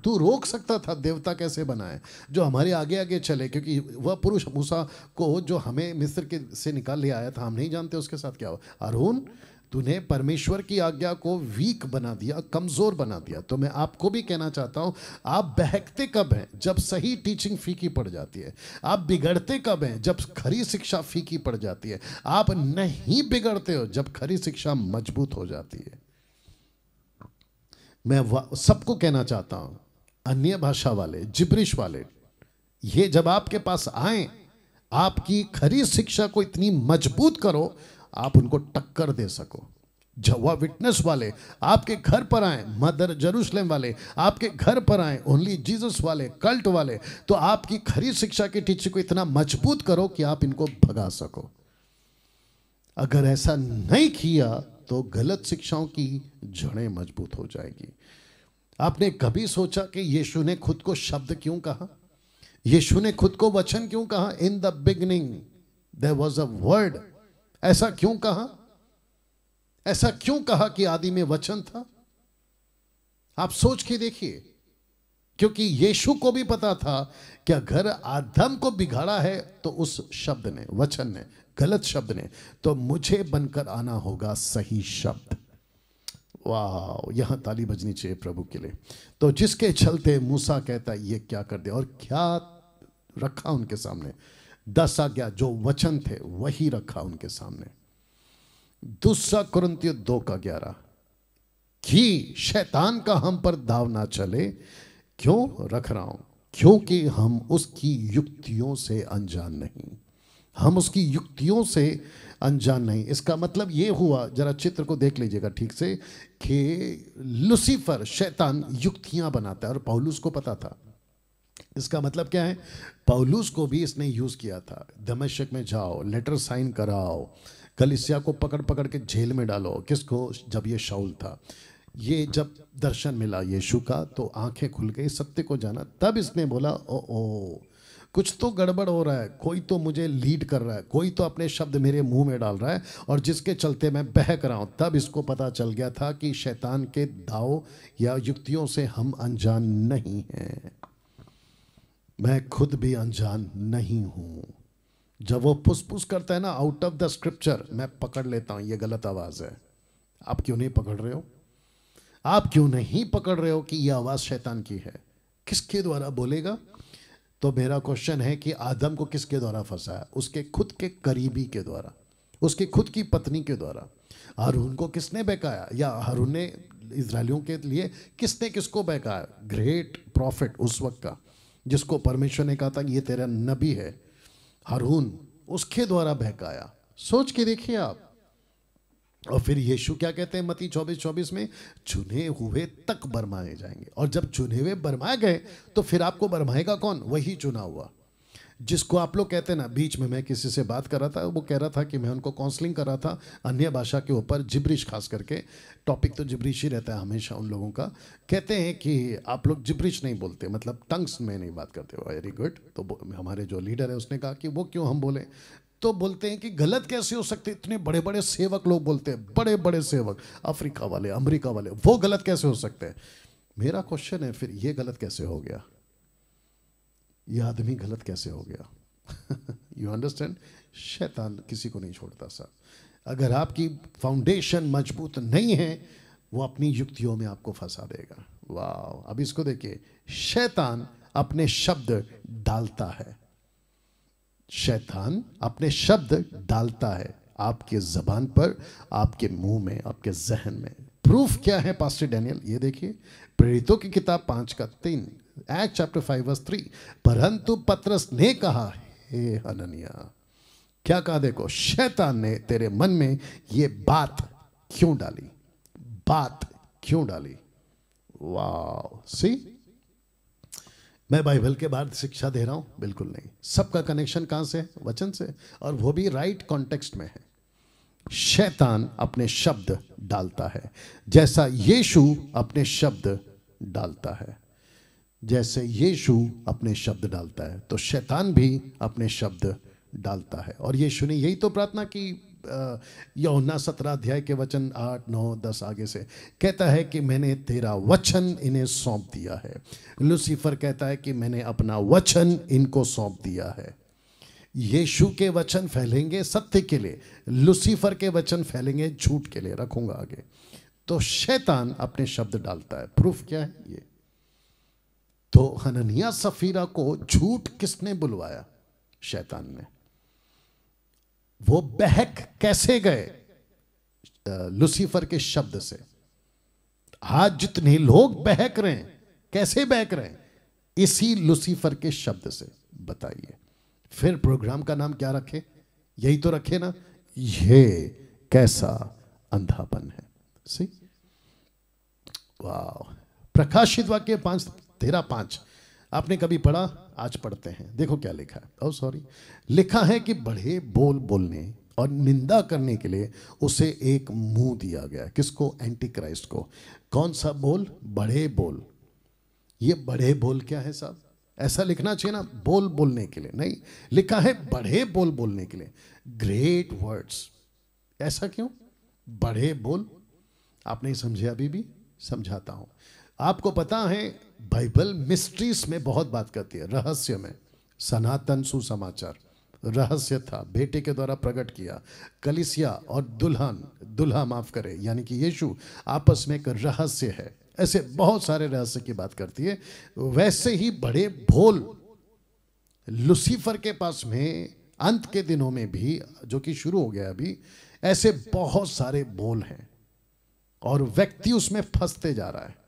तू रोक सकता था देवता कैसे बनाए जो हमारे आगे आगे चले क्योंकि वह पुरुष मूसा को जो हमें मिस्र के से निकाल ले आया था हम नहीं जानते उसके साथ क्या हुआ अरुण तूने परमेश्वर की आज्ञा को वीक बना दिया कमज़ोर बना दिया तो मैं आपको भी कहना चाहता हूं आप बहकते कब हैं जब सही टीचिंग फीकी पड़ जाती है आप बिगड़ते कब हैं जब खरी शिक्षा फीकी पड़ जाती है आप नहीं बिगड़ते हो जब खरी शिक्षा मजबूत हो जाती है मैं सबको कहना चाहता हूं अन्य भाषा वाले जिब्रिश वाले ये जब आपके पास आए आपकी खरी शिक्षा को इतनी मजबूत करो आप उनको टक्कर दे सको जवा विटनेस वाले आपके घर पर आए मदर जरूसलेम वाले आपके घर पर आए ओनली जीसस वाले कल्ट वाले तो आपकी खरी शिक्षा के टीचर को इतना मजबूत करो कि आप इनको भगा सको अगर ऐसा नहीं किया तो गलत शिक्षाओं की जड़ें मजबूत हो जाएगी आपने कभी सोचा कि यीशु ने खुद को शब्द क्यों कहा यीशु ने खुद को वचन क्यों कहा in the beginning there was a word ऐसा क्यों कहा ऐसा क्यों कहा कि आदि में वचन था आप सोच के देखिए क्योंकि यीशु को भी पता था कि अगर आदम को बिगाड़ा है तो उस शब्द ने वचन ने गलत शब्द ने तो मुझे बनकर आना होगा सही शब्द वाह यहां ताली बजनी चाहिए प्रभु के लिए तो जिसके चलते मूसा कहता है ये क्या कर दे और क्या रखा उनके सामने दस आज्ञा जो वचन थे वही रखा उनके सामने दूसरा कुरंतियो दो का ग्यारह कि शैतान का हम पर दाव ना चले क्यों रख रहा हूं क्योंकि हम उसकी युक्तियों से अनजान नहीं हम उसकी युक्तियों से अनजान नहीं इसका मतलब ये हुआ जरा चित्र को देख लीजिएगा ठीक से कि लुसीफर शैतान युक्तियां बनाता है और पौलुस को पता था इसका मतलब क्या है पौलूस को भी इसने यूज़ किया था दमशक में जाओ लेटर साइन कराओ कलिसिया को पकड़ पकड़ के जेल में डालो किसको जब ये शाउल था ये जब दर्शन मिला यीशु का तो आंखें खुल गई सत्य को जाना तब इसने बोला ओ ओ कुछ तो गड़बड़ हो रहा है कोई तो मुझे लीड कर रहा है कोई तो अपने शब्द मेरे मुंह में डाल रहा है और जिसके चलते मैं बहक रहा हूँ तब इसको पता चल गया था कि शैतान के दाव या युक्तियों से हम अनजान नहीं हैं मैं खुद भी अनजान नहीं हूं जब वो पुस पुस करता है ना आउट ऑफ द स्क्रिप्चर मैं पकड़ लेता हूं ये गलत आवाज़ है आप क्यों नहीं पकड़ रहे हो आप क्यों नहीं पकड़ रहे हो कि यह आवाज़ शैतान की है किसके द्वारा बोलेगा तो मेरा क्वेश्चन है कि आदम को किसके द्वारा फंसाया उसके खुद के करीबी के द्वारा उसके खुद की पत्नी के द्वारा हारून को किसने बहकाया या हारून ने इसराइलियों के लिए किसने किसको बहकाया ग्रेट प्रॉफिट उस वक्त का जिसको परमेश्वर ने कहा था ये तेरा नबी है हारून उसके द्वारा बहकाया सोच के देखिए आप और फिर यीशु क्या कहते हैं मती चौबीस चौबीस में चुने हुए तक बरमाए जाएंगे और जब चुने हुए बरमाए गए तो फिर आपको बरमाएगा कौन वही चुना हुआ जिसको आप लोग कहते हैं ना बीच में मैं किसी से बात कर रहा था वो कह रहा था कि मैं उनको काउंसलिंग कर रहा था अन्य भाषा के ऊपर जिब्रिश खास करके टॉपिक तो जिब्रिश ही रहता है हमेशा उन लोगों का कहते हैं कि आप लोग जिब्रिश नहीं बोलते मतलब टंग्स में नहीं बात करते वेरी गुड तो हमारे जो लीडर है उसने कहा कि वो क्यों हम बोले तो बोलते हैं कि गलत कैसे हो सकते इतने बड़े बड़े सेवक लोग बोलते हैं बड़े बड़े सेवक अफ्रीका वाले अमरीका वाले वो गलत कैसे हो सकते हैं मेरा क्वेश्चन है फिर ये गलत कैसे हो गया ये आदमी गलत कैसे हो गया यू अंडरस्टैंड शैतान किसी को नहीं छोड़ता सर अगर आपकी फाउंडेशन मजबूत नहीं है वो अपनी युक्तियों में आपको फंसा देगा वाह अब इसको देखिए शैतान अपने शब्द डालता है शैतान अपने शब्द डालता है आपके जबान पर आपके मुंह में आपके जहन में प्रूफ क्या है पास्टर डैनियल ये देखिए प्रेरितों की किताब पांच का तीन acts chapter five verse three परंतु पत्रस ने कहा हे अनन्या क्या कहा देखो शैतान ने तेरे मन में ये बात क्यों डाली बात क्यों डाली वाह सी मैं बाइबल के बाद शिक्षा दे रहा हूं बिल्कुल नहीं सबका कनेक्शन कहां से है वचन से और वो भी राइट कॉन्टेक्स्ट में है शैतान अपने शब्द डालता है जैसा यीशु अपने शब्द डालता है जैसे यीशु अपने शब्द डालता है तो शैतान भी अपने शब्द डालता है और यीशु ने यही तो प्रार्थना की यौना सत्रह अध्याय के वचन आठ नौ दस आगे से कहता है कि मैंने तेरा वचन इन्हें सौंप दिया है लूसीफर कहता है कि मैंने अपना वचन इनको सौंप दिया है यीशु के वचन फैलेंगे सत्य के लिए लूसीफर के वचन फैलेंगे झूठ के लिए रखूंगा आगे तो शैतान अपने शब्द डालता है प्रूफ क्या है ये तो हननिया सफीरा को झूठ किसने बुलवाया शैतान ने वो बहक कैसे गए लुसीफर के शब्द से आज जितने लोग बहक रहे हैं कैसे बहक रहे हैं इसी लुसीफर के शब्द से बताइए फिर प्रोग्राम का नाम क्या रखे यही तो रखे ना ये कैसा अंधापन है सही वाह प्रकाशित वाक्य पांच तेरा पांच आपने कभी पढ़ा आज पढ़ते हैं देखो क्या लिखा है oh, सॉरी लिखा है कि बड़े बोल बोलने और निंदा करने के लिए उसे एक मुंह दिया गया किसको एंटी क्राइस्ट को कौन सा बोल बड़े बोल ये बड़े बोल क्या है साहब ऐसा लिखना चाहिए ना बोल बोलने के लिए नहीं लिखा है बड़े बोल बोलने के लिए ग्रेट वर्ड्स ऐसा क्यों बड़े बोल आपने समझे अभी भी समझाता हूं आपको पता है बाइबल मिस्ट्रीज में बहुत बात करती है रहस्य में सनातन सुसमाचार रहस्य था बेटे के द्वारा प्रकट किया कलिसिया और दुल्हन दुल्हा माफ करे यानी कि यीशु आपस में एक रहस्य है ऐसे बहुत सारे रहस्य की बात करती है वैसे ही बड़े भोल लुसीफर के पास में अंत के दिनों में भी जो कि शुरू हो गया अभी ऐसे बहुत सारे बोल हैं और व्यक्ति उसमें फंसते जा रहा है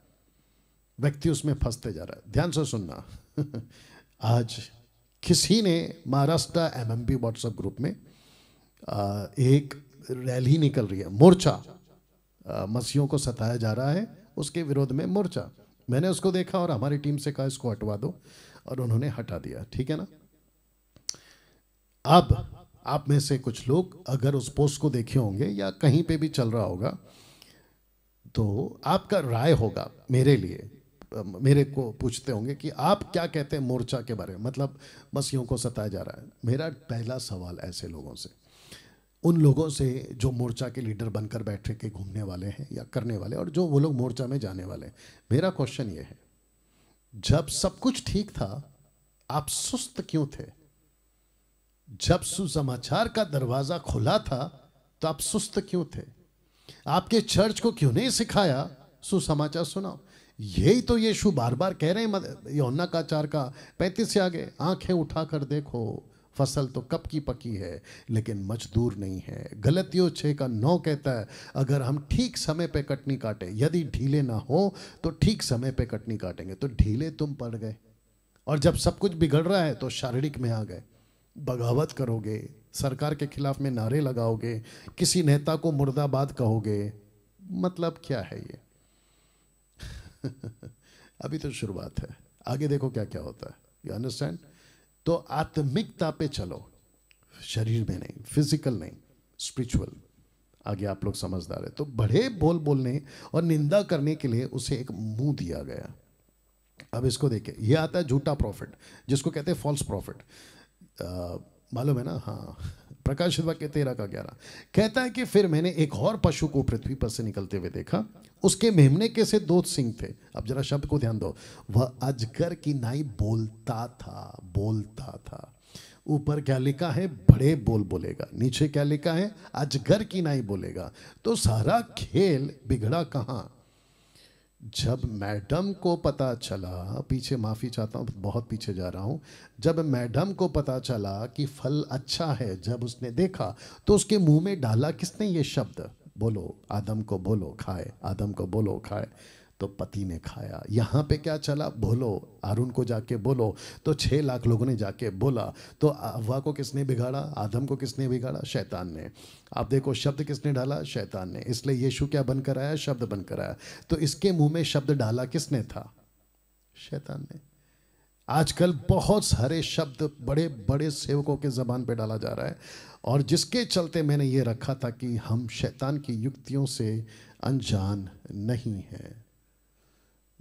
व्यक्ति उसमें फंसते जा रहा है ध्यान से सुनना आज किसी ने Maharashtra M M WhatsApp group में एक रैली निकल रही है मोर्चा मसीहों को सताया जा रहा है उसके विरोध में मोर्चा मैंने उसको देखा और हमारी टीम से कहा इसको हटवा दो और उन्होंने हटा दिया ठीक है ना अब आप में से कुछ लोग अगर उस पोस्ट को देखे होंगे या कहीं पे भी चल रहा होगा तो आपका राय होगा मेरे लिए मेरे को पूछते होंगे कि आप क्या कहते हैं मोर्चा के बारे में मतलब बसियों को सताया जा रहा है मेरा पहला सवाल ऐसे लोगों से उन लोगों से जो मोर्चा के लीडर बनकर बैठे के घूमने वाले हैं या करने वाले और जो वो लोग मोर्चा में जाने वाले हैं मेरा क्वेश्चन ये है जब सब कुछ ठीक था आप सुस्त क्यों थे जब सुसमाचार का दरवाजा खुला था तो आप सुस्त क्यों थे आपके चर्च को क्यों नहीं सिखाया सुसमाचार सुनाओ यही तो यीशु बार बार कह रहे हैं योना का चार का पैंतीस से आगे आंखें उठा कर देखो फसल तो कब की पकी है लेकिन मजदूर नहीं है गलतियों छः का नौ कहता है अगर हम ठीक समय पे कटनी काटें यदि ढीले ना हो तो ठीक समय पे कटनी काटेंगे तो ढीले तुम पड़ गए और जब सब कुछ बिगड़ रहा है तो शारीरिक में आ गए बगावत करोगे सरकार के खिलाफ में नारे लगाओगे किसी नेता को मुर्दाबाद कहोगे मतलब क्या है ये अभी तो शुरुआत है आगे देखो क्या क्या होता है यू अंडरस्टैंड तो आत्मिकता पे चलो शरीर में नहीं फिजिकल नहीं स्पिरिचुअल आगे आप लोग समझदार है तो बड़े बोल बोलने और निंदा करने के लिए उसे एक मुंह दिया गया अब इसको देखे यह आता है झूठा प्रॉफिट जिसको कहते हैं फॉल्स प्रॉफिट मालूम है ना हाँ प्रकाशित वाक्य तेरह का ग्यारह कहता है कि फिर मैंने एक और पशु को पृथ्वी पर से निकलते हुए देखा उसके मेमने के से दो सिंह थे अब जरा शब्द को ध्यान दो वह अजगर की नाई बोलता था बोलता था ऊपर क्या लिखा है बड़े बोल बोलेगा नीचे क्या लिखा है अजगर की नाई बोलेगा तो सारा खेल बिगड़ा कहाँ जब मैडम को पता चला पीछे माफ़ी चाहता हूँ बहुत पीछे जा रहा हूँ जब मैडम को पता चला कि फल अच्छा है जब उसने देखा तो उसके मुंह में डाला किसने ये शब्द बोलो आदम को बोलो खाए आदम को बोलो खाए तो पति ने खाया यहाँ पे क्या चला बोलो अरुण को जाके बोलो तो छः लाख लोगों ने जाके बोला तो अवा को किसने बिगाड़ा आदम को किसने बिगाड़ा शैतान ने आप देखो शब्द किसने डाला शैतान ने इसलिए यीशु क्या बनकर आया शब्द बनकर आया तो इसके मुंह में शब्द डाला किसने था शैतान ने आजकल बहुत सारे शब्द बड़े बड़े सेवकों के ज़बान पर डाला जा रहा है और जिसके चलते मैंने ये रखा था कि हम शैतान की युक्तियों से अनजान नहीं हैं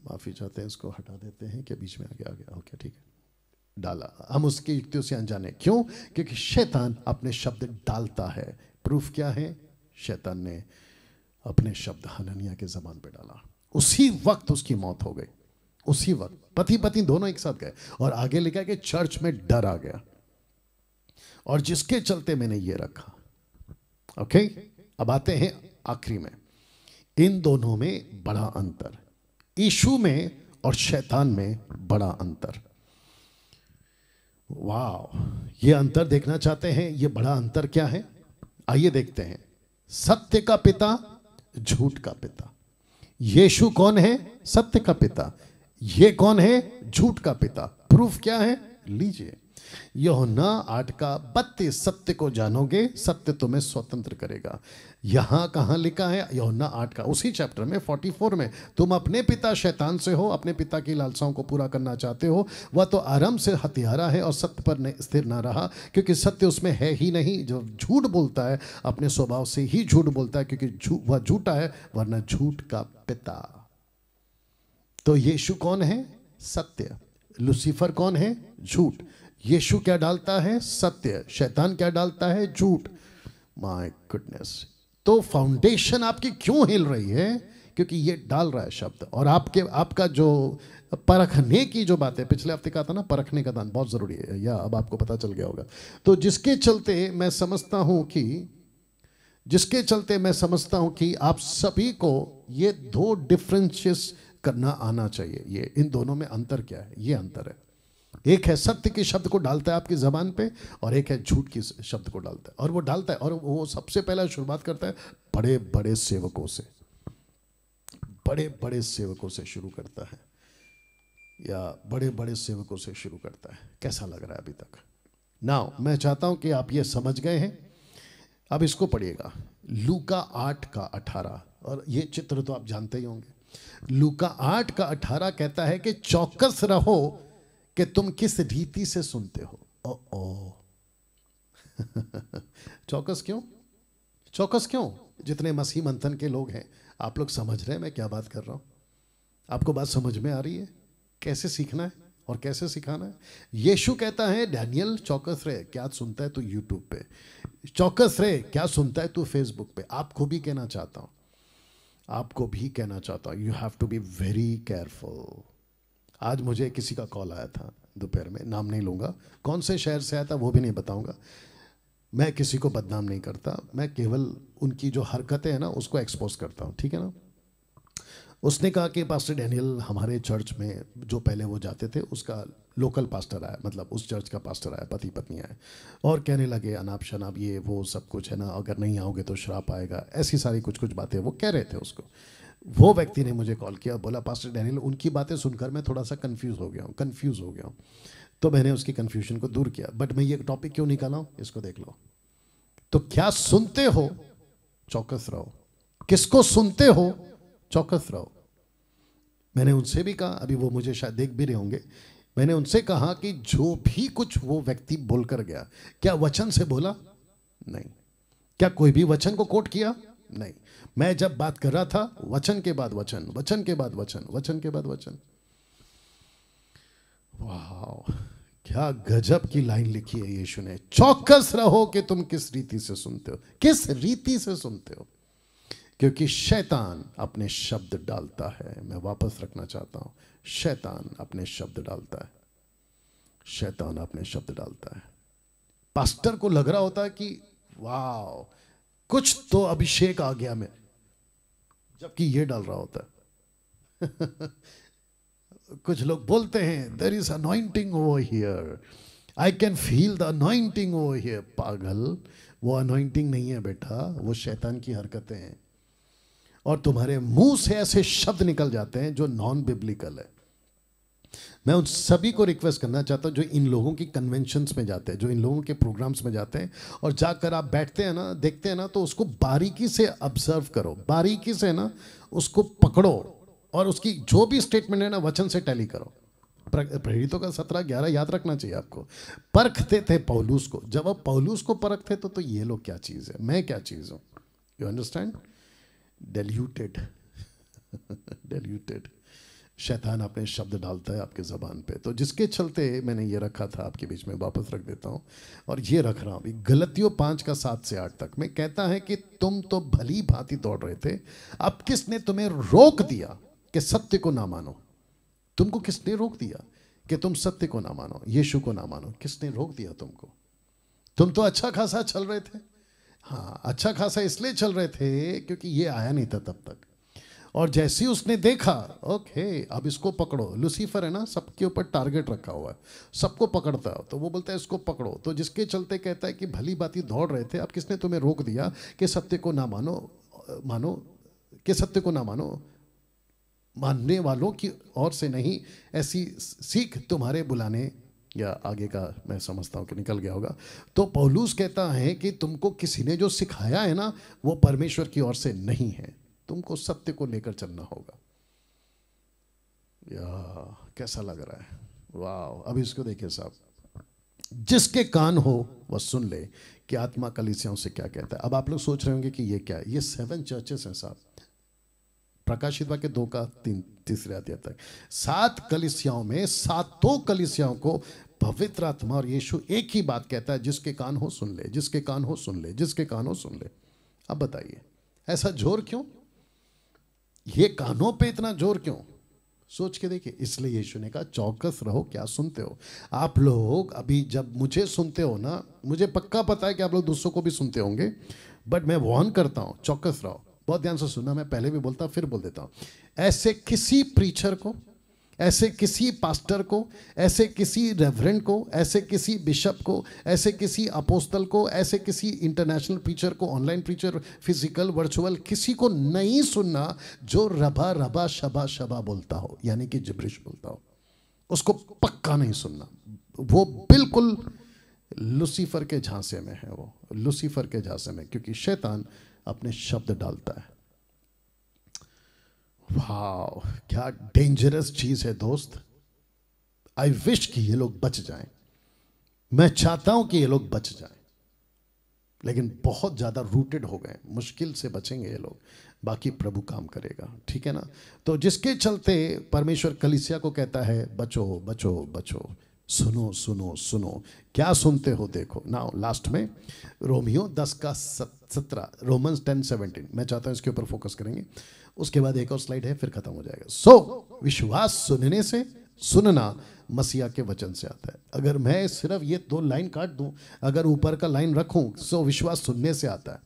माफ़ी चाहते हैं उसको हटा देते हैं क्या बीच में आ गया आ गया ओके ठीक है डाला हम उसकी युक्तियों से अनजाने क्यों क्योंकि शैतान अपने शब्द डालता है प्रूफ क्या है शैतान ने अपने शब्द हननिया के जबान पे डाला उसी वक्त उसकी मौत हो गई उसी वक्त पति पत्नी दोनों एक साथ गए और आगे लिखा कि चर्च में डर आ गया और जिसके चलते मैंने ये रखा ओके अब आते हैं आखिरी में इन दोनों में बड़ा अंतर ईशु में और शैतान में बड़ा अंतर वाह ये अंतर देखना चाहते हैं ये बड़ा अंतर क्या है आइए देखते हैं सत्य का पिता झूठ का पिता यीशु कौन है सत्य का पिता ये कौन है झूठ का पिता प्रूफ क्या है लीजिए योना आठ का बत्तीस सत्य को जानोगे सत्य तुम्हें स्वतंत्र करेगा यहां कहां लिखा है योना आठ का उसी चैप्टर में 44 में तुम अपने पिता शैतान से हो अपने पिता की लालसाओं को पूरा करना चाहते हो वह तो आराम से हथियारा है और सत्य पर स्थिर ना रहा क्योंकि सत्य उसमें है ही नहीं जो झूठ बोलता है अपने स्वभाव से ही झूठ बोलता है क्योंकि वह झूठा है वरना झूठ का पिता तो यीशु कौन है सत्य लुसीफर कौन है झूठ यीशु क्या डालता है सत्य शैतान क्या डालता है झूठ माय गुडनेस तो फाउंडेशन आपकी क्यों हिल रही है क्योंकि ये डाल रहा है शब्द और आपके आपका जो परखने की जो बात है पिछले हफ्ते कहा था ना परखने का दान बहुत ज़रूरी है या अब आपको पता चल गया होगा तो जिसके चलते मैं समझता हूं कि जिसके चलते मैं समझता हूं कि आप सभी को ये दो डिफरेंसेस करना आना चाहिए ये इन दोनों में अंतर क्या है ये अंतर है एक है सत्य के शब्द को डालता है आपकी ज़बान पे और एक है झूठ की शब्द को डालता है और वो डालता है और वो सबसे पहला शुरुआत करता है बड़े बड़े सेवकों से बड़े बड़े सेवकों से शुरू करता है या बड़े बड़े सेवकों से शुरू करता है कैसा लग रहा है अभी तक ना मैं चाहता हूं कि आप ये समझ गए हैं अब इसको पढ़िएगा लूका आठ का अठारह और ये चित्र तो आप जानते ही होंगे लूका आठ का अठारह कहता है कि चौकस रहो कि तुम किस रीति से सुनते हो ओ ओ चौकस क्यों चौकस क्यों जितने मसीह मंथन के लोग हैं आप लोग समझ रहे हैं मैं क्या बात कर रहा हूं आपको बात समझ में आ रही है कैसे सीखना है और कैसे सिखाना है यीशु कहता है डैनियल चौकस रहे क्या सुनता है तू यूट्यूब पे चौकस रहे क्या सुनता है तू फेसबुक पे आपको भी कहना चाहता हूं आपको भी कहना चाहता हूं you have to be very careful आज मुझे किसी का कॉल आया था दोपहर में नाम नहीं लूँगा कौन से शहर से आया था वो भी नहीं बताऊँगा मैं किसी को बदनाम नहीं करता मैं केवल उनकी जो हरकतें हैं ना उसको एक्सपोज करता हूँ ठीक है ना उसने कहा कि पास्टर डैनियल हमारे चर्च में जो पहले वो जाते थे उसका लोकल पास्टर आया मतलब उस चर्च का पास्टर आया पति पत्नी आए और कहने लगे अनाप शनाप ये वो सब कुछ है ना अगर नहीं आओगे तो शराब आएगा ऐसी सारी कुछ कुछ बातें वो कह रहे थे उसको वो व्यक्ति ने मुझे कॉल किया बोला पास्टर डैनियल उनकी बातें सुनकर मैं थोड़ा सा कन्फ्यूज़ हो गया हूँ कन्फ्यूज़ हो गया हूँ तो मैंने उसकी कन्फ्यूजन को दूर किया बट मैं ये टॉपिक क्यों निकाला हूँ इसको देख लो तो क्या सुनते हो चौकस रहो किसको सुनते हो चौकस रहो मैंने उनसे भी कहा अभी वो मुझे शायद देख भी रहे होंगे मैंने उनसे कहा कि जो भी कुछ वो व्यक्ति बोलकर गया क्या वचन से बोला नहीं क्या कोई भी वचन को कोट किया नहीं मैं जब बात कर रहा था वचन के बाद वचन वचन के बाद वचन वचन के बाद वचन वाह क्या गजब की लाइन लिखी है यीशु ने चौकस रहो कि तुम किस रीति से सुनते हो किस रीति से सुनते हो क्योंकि शैतान अपने शब्द डालता है मैं वापस रखना चाहता हूं शैतान अपने शब्द डालता है शैतान अपने शब्द डालता है पास्टर को लग रहा होता है कि वाह कुछ तो अभिषेक आ गया मैं जबकि ये डाल रहा होता है कुछ लोग बोलते हैं there is anointing over here I can feel the anointing over here पागल वो अनोइंटिंग नहीं है बेटा वो शैतान की हरकतें हैं और तुम्हारे मुंह से ऐसे शब्द निकल जाते हैं जो नॉन बिब्लिकल है मैं उन सभी को रिक्वेस्ट करना चाहता हूँ जो इन लोगों की कन्वेंशंस में जाते हैं जो इन लोगों के प्रोग्राम्स में जाते हैं और जाकर आप बैठते हैं ना देखते हैं ना तो उसको बारीकी से ऑब्जर्व करो बारीकी से ना उसको पकड़ो और उसकी जो भी स्टेटमेंट है ना वचन से टैली करो प्रेरितों का सत्रह ग्यारह याद रखना चाहिए आपको परखते थे पौलूस को जब आप पौलूस को परखते तो तो ये लोग क्या चीज़ है मैं क्या चीज़ हूँ यू अंडरस्टैंड डेल्यूटेड डेल्यूटेड शैतान अपने शब्द डालता है आपके ज़बान पे तो जिसके चलते मैंने ये रखा था आपके बीच में वापस रख देता हूँ और ये रख रहा हूँ अभी गलतियों पाँच का सात से आठ तक में कहता है कि तुम तो भली भांति दौड़ रहे थे अब किसने तुम्हें रोक दिया कि सत्य को ना मानो तुमको किसने रोक दिया कि तुम सत्य को ना मानो यीशु को ना मानो किसने रोक दिया तुमको तुम तो अच्छा खासा चल रहे थे हाँ अच्छा खासा इसलिए चल रहे थे क्योंकि ये आया नहीं था तब तक और जैसे ही उसने देखा ओके अब इसको पकड़ो लूसीफर है ना सबके ऊपर टारगेट रखा हुआ है सबको पकड़ता है तो वो बोलता है इसको पकड़ो तो जिसके चलते कहता है कि भली बात ही दौड़ रहे थे अब किसने तुम्हें रोक दिया कि सत्य को ना मानो मानो कि सत्य को ना मानो मानने वालों की ओर से नहीं ऐसी सीख तुम्हारे बुलाने या आगे का मैं समझता हूँ कि निकल गया होगा तो पौलूस कहता है कि तुमको किसी ने जो सिखाया है ना वो परमेश्वर की ओर से नहीं है तुमको सत्य को लेकर चलना होगा या कैसा लग रहा है वाह अभी इसको देखिए साहब जिसके कान हो वह सुन ले कि आत्मा कलिसियाओं से क्या कहता है अब आप लोग सोच रहे होंगे कि ये क्या है ये सेवन चर्चेस हैं साहब प्रकाशित वाक्य दो का तीन तीसरे अध्याय तक सात कलिसियाओं में सातों कलिसियाओं को पवित्र आत्मा और यीशु एक ही बात कहता है जिसके कान हो सुन ले जिसके कान हो सुन ले जिसके कान हो सुन ले अब बताइए ऐसा जोर क्यों ये कानों पे इतना जोर क्यों सोच के देखिए इसलिए यीशु ने कहा चौकस रहो क्या सुनते हो आप लोग अभी जब मुझे सुनते हो ना मुझे पक्का पता है कि आप लोग दूसरों को भी सुनते होंगे बट मैं वॉर्न करता हूँ चौकस रहो बहुत ध्यान से सुनना मैं पहले भी बोलता फिर बोल देता हूँ ऐसे किसी प्रीचर को ऐसे किसी पास्टर को ऐसे किसी रेवरेंट को ऐसे किसी बिशप को ऐसे किसी अपोस्तल को ऐसे किसी इंटरनेशनल प्रीचर को ऑनलाइन प्रीचर फिजिकल वर्चुअल किसी को नहीं सुनना जो रबा रबा शबा शबा बोलता हो यानी कि जिब्रिश बोलता हो उसको पक्का नहीं सुनना वो बिल्कुल लूसीफर के झांसे में है वो लूसीफर के झांसे में क्योंकि शैतान अपने शब्द डालता है वाह क्या डेंजरस चीज है दोस्त आई विश कि ये लोग बच जाएं मैं चाहता हूं कि ये लोग बच जाएं लेकिन बहुत ज़्यादा रूटेड हो गए मुश्किल से बचेंगे ये लोग बाकी प्रभु काम करेगा ठीक है ना तो जिसके चलते परमेश्वर कलिसिया को कहता है बचो बचो बचो सुनो सुनो सुनो क्या सुनते हो देखो ना लास्ट में रोमियो दस का सत्रह रोमन टेन सेवनटीन मैं चाहता हूँ इसके ऊपर फोकस करेंगे उसके बाद एक और स्लाइड है फिर खत्म हो जाएगा सो so, विश्वास सुनने से सुनना मसीहा के वचन से आता है अगर मैं सिर्फ ये दो लाइन काट दूं अगर ऊपर का लाइन रखूं सो विश्वास सुनने से आता है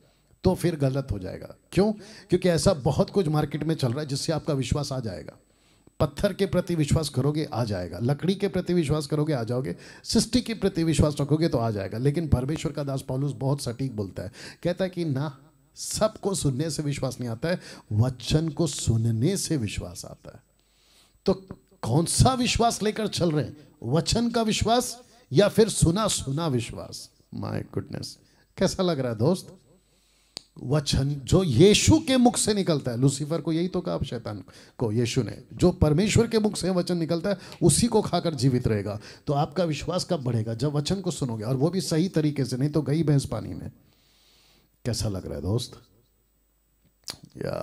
तो फिर गलत हो जाएगा क्यों क्योंकि ऐसा बहुत कुछ मार्केट में चल रहा है जिससे आपका विश्वास आ जाएगा पत्थर के प्रति विश्वास करोगे आ जाएगा लकड़ी के प्रति विश्वास करोगे आ जाओगे सृष्टि के प्रति विश्वास रखोगे तो आ जाएगा लेकिन परमेश्वर का दास पॉलूस बहुत सटीक बोलता है कहता है कि ना सबको सुनने से विश्वास नहीं आता है वचन को सुनने से विश्वास आता है तो कौन सा विश्वास लेकर चल रहे हैं वचन का विश्वास या फिर सुना सुना विश्वास माय गुडनेस कैसा लग रहा है दोस्त वचन जो यीशु के मुख से निकलता है लूसीफर को यही तो कहा शैतान को यीशु ने जो परमेश्वर के मुख से वचन निकलता है उसी को खाकर जीवित रहेगा तो आपका विश्वास कब बढ़ेगा जब वचन को सुनोगे और वो भी सही तरीके से नहीं तो गई भैंस पानी में कैसा लग रहा है दोस्त या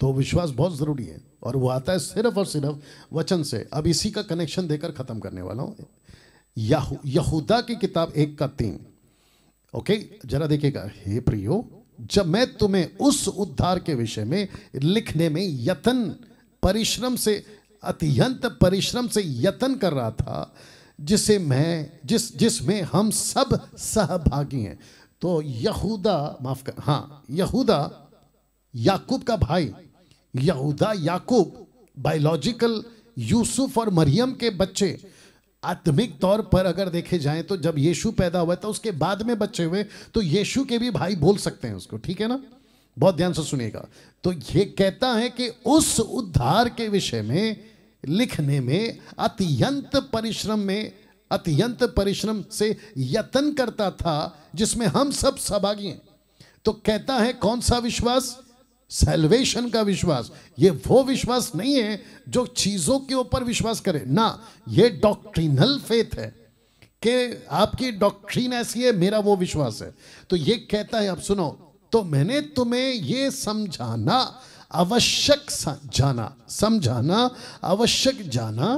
तो विश्वास बहुत ज़रूरी है और वो आता है सिर्फ और सिर्फ वचन से अब इसी का कनेक्शन देकर ख़त्म करने वाला हूं यहूदा की किताब एक का तीन ओके जरा देखिएगा हे प्रियो जब मैं तुम्हें उस उद्धार के विषय में लिखने में यतन परिश्रम से अत्यंत परिश्रम से यतन कर रहा था जिसे मैं जिस जिसमें हम सब सहभागी हैं तो यहूदा माफ कर हाँ यहूदा याकूब का भाई यहूदा याकूब बायोलॉजिकल यूसुफ और मरियम के बच्चे आत्मिक तौर पर अगर देखे जाए तो जब यीशु पैदा हुआ था उसके बाद में बच्चे हुए तो यीशु के भी भाई बोल सकते हैं उसको ठीक है ना बहुत ध्यान से सुनिएगा तो ये कहता है कि उस उद्धार के विषय में लिखने में अत्यंत परिश्रम में अत्यंत परिश्रम से यतन करता था जिसमें हम सब सहभागी हैं तो कहता है कौन सा विश्वास सेल्वेशन का विश्वास ये वो विश्वास नहीं है जो चीजों के ऊपर विश्वास करे ना ये डॉक्ट्रिनल फेथ है कि आपकी डॉक्ट्रीन ऐसी है मेरा वो विश्वास है तो ये कहता है आप सुनो तो मैंने तुम्हें ये समझाना आवश्यक जाना समझाना आवश्यक जाना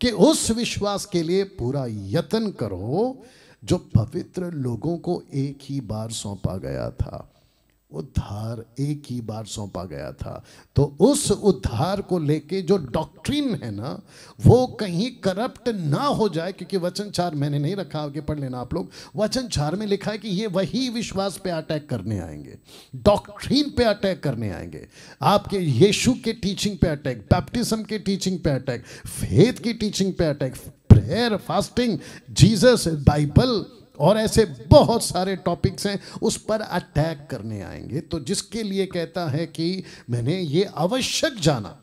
कि उस विश्वास के लिए पूरा यत्न करो जो पवित्र लोगों को एक ही बार सौंपा गया था उद्धार एक ही बार सौंपा गया था तो उस उद्धार को लेके जो डॉक्ट्रिन है ना वो कहीं करप्ट ना हो जाए क्योंकि वचन चार मैंने नहीं रखा आगे पढ़ लेना आप लोग वचन चार में लिखा है कि ये वही विश्वास पे अटैक करने आएंगे डॉक्ट्रिन पे अटैक करने आएंगे आपके यीशु के टीचिंग पे अटैक बैप्टिज्म के टीचिंग पे अटैक फेथ की टीचिंग पे attack prayer fasting Jesus Bible और ऐसे बहुत सारे टॉपिक्स हैं उस पर अटैक करने आएंगे तो जिसके लिए कहता है कि मैंने ये आवश्यक जाना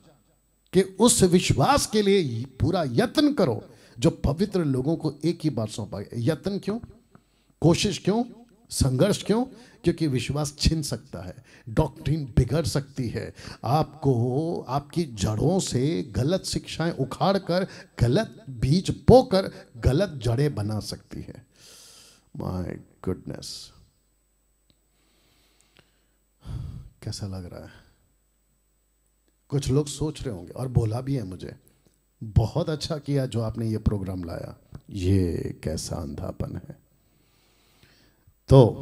कि उस विश्वास के लिए पूरा यत्न करो जो पवित्र लोगों को एक ही बार सौंपा गया यत्न क्यों कोशिश क्यों संघर्ष क्यों क्योंकि विश्वास छिन सकता है डॉक्ट्रिन बिगड़ सकती है आपको आपकी जड़ों से गलत शिक्षाएं उखाड़ कर गलत बीज बोकर गलत जड़ें बना सकती है माय गुडनेस कैसा लग रहा है कुछ लोग सोच रहे होंगे और बोला भी है मुझे बहुत अच्छा किया जो आपने ये प्रोग्राम लाया ये कैसा अंधापन है तो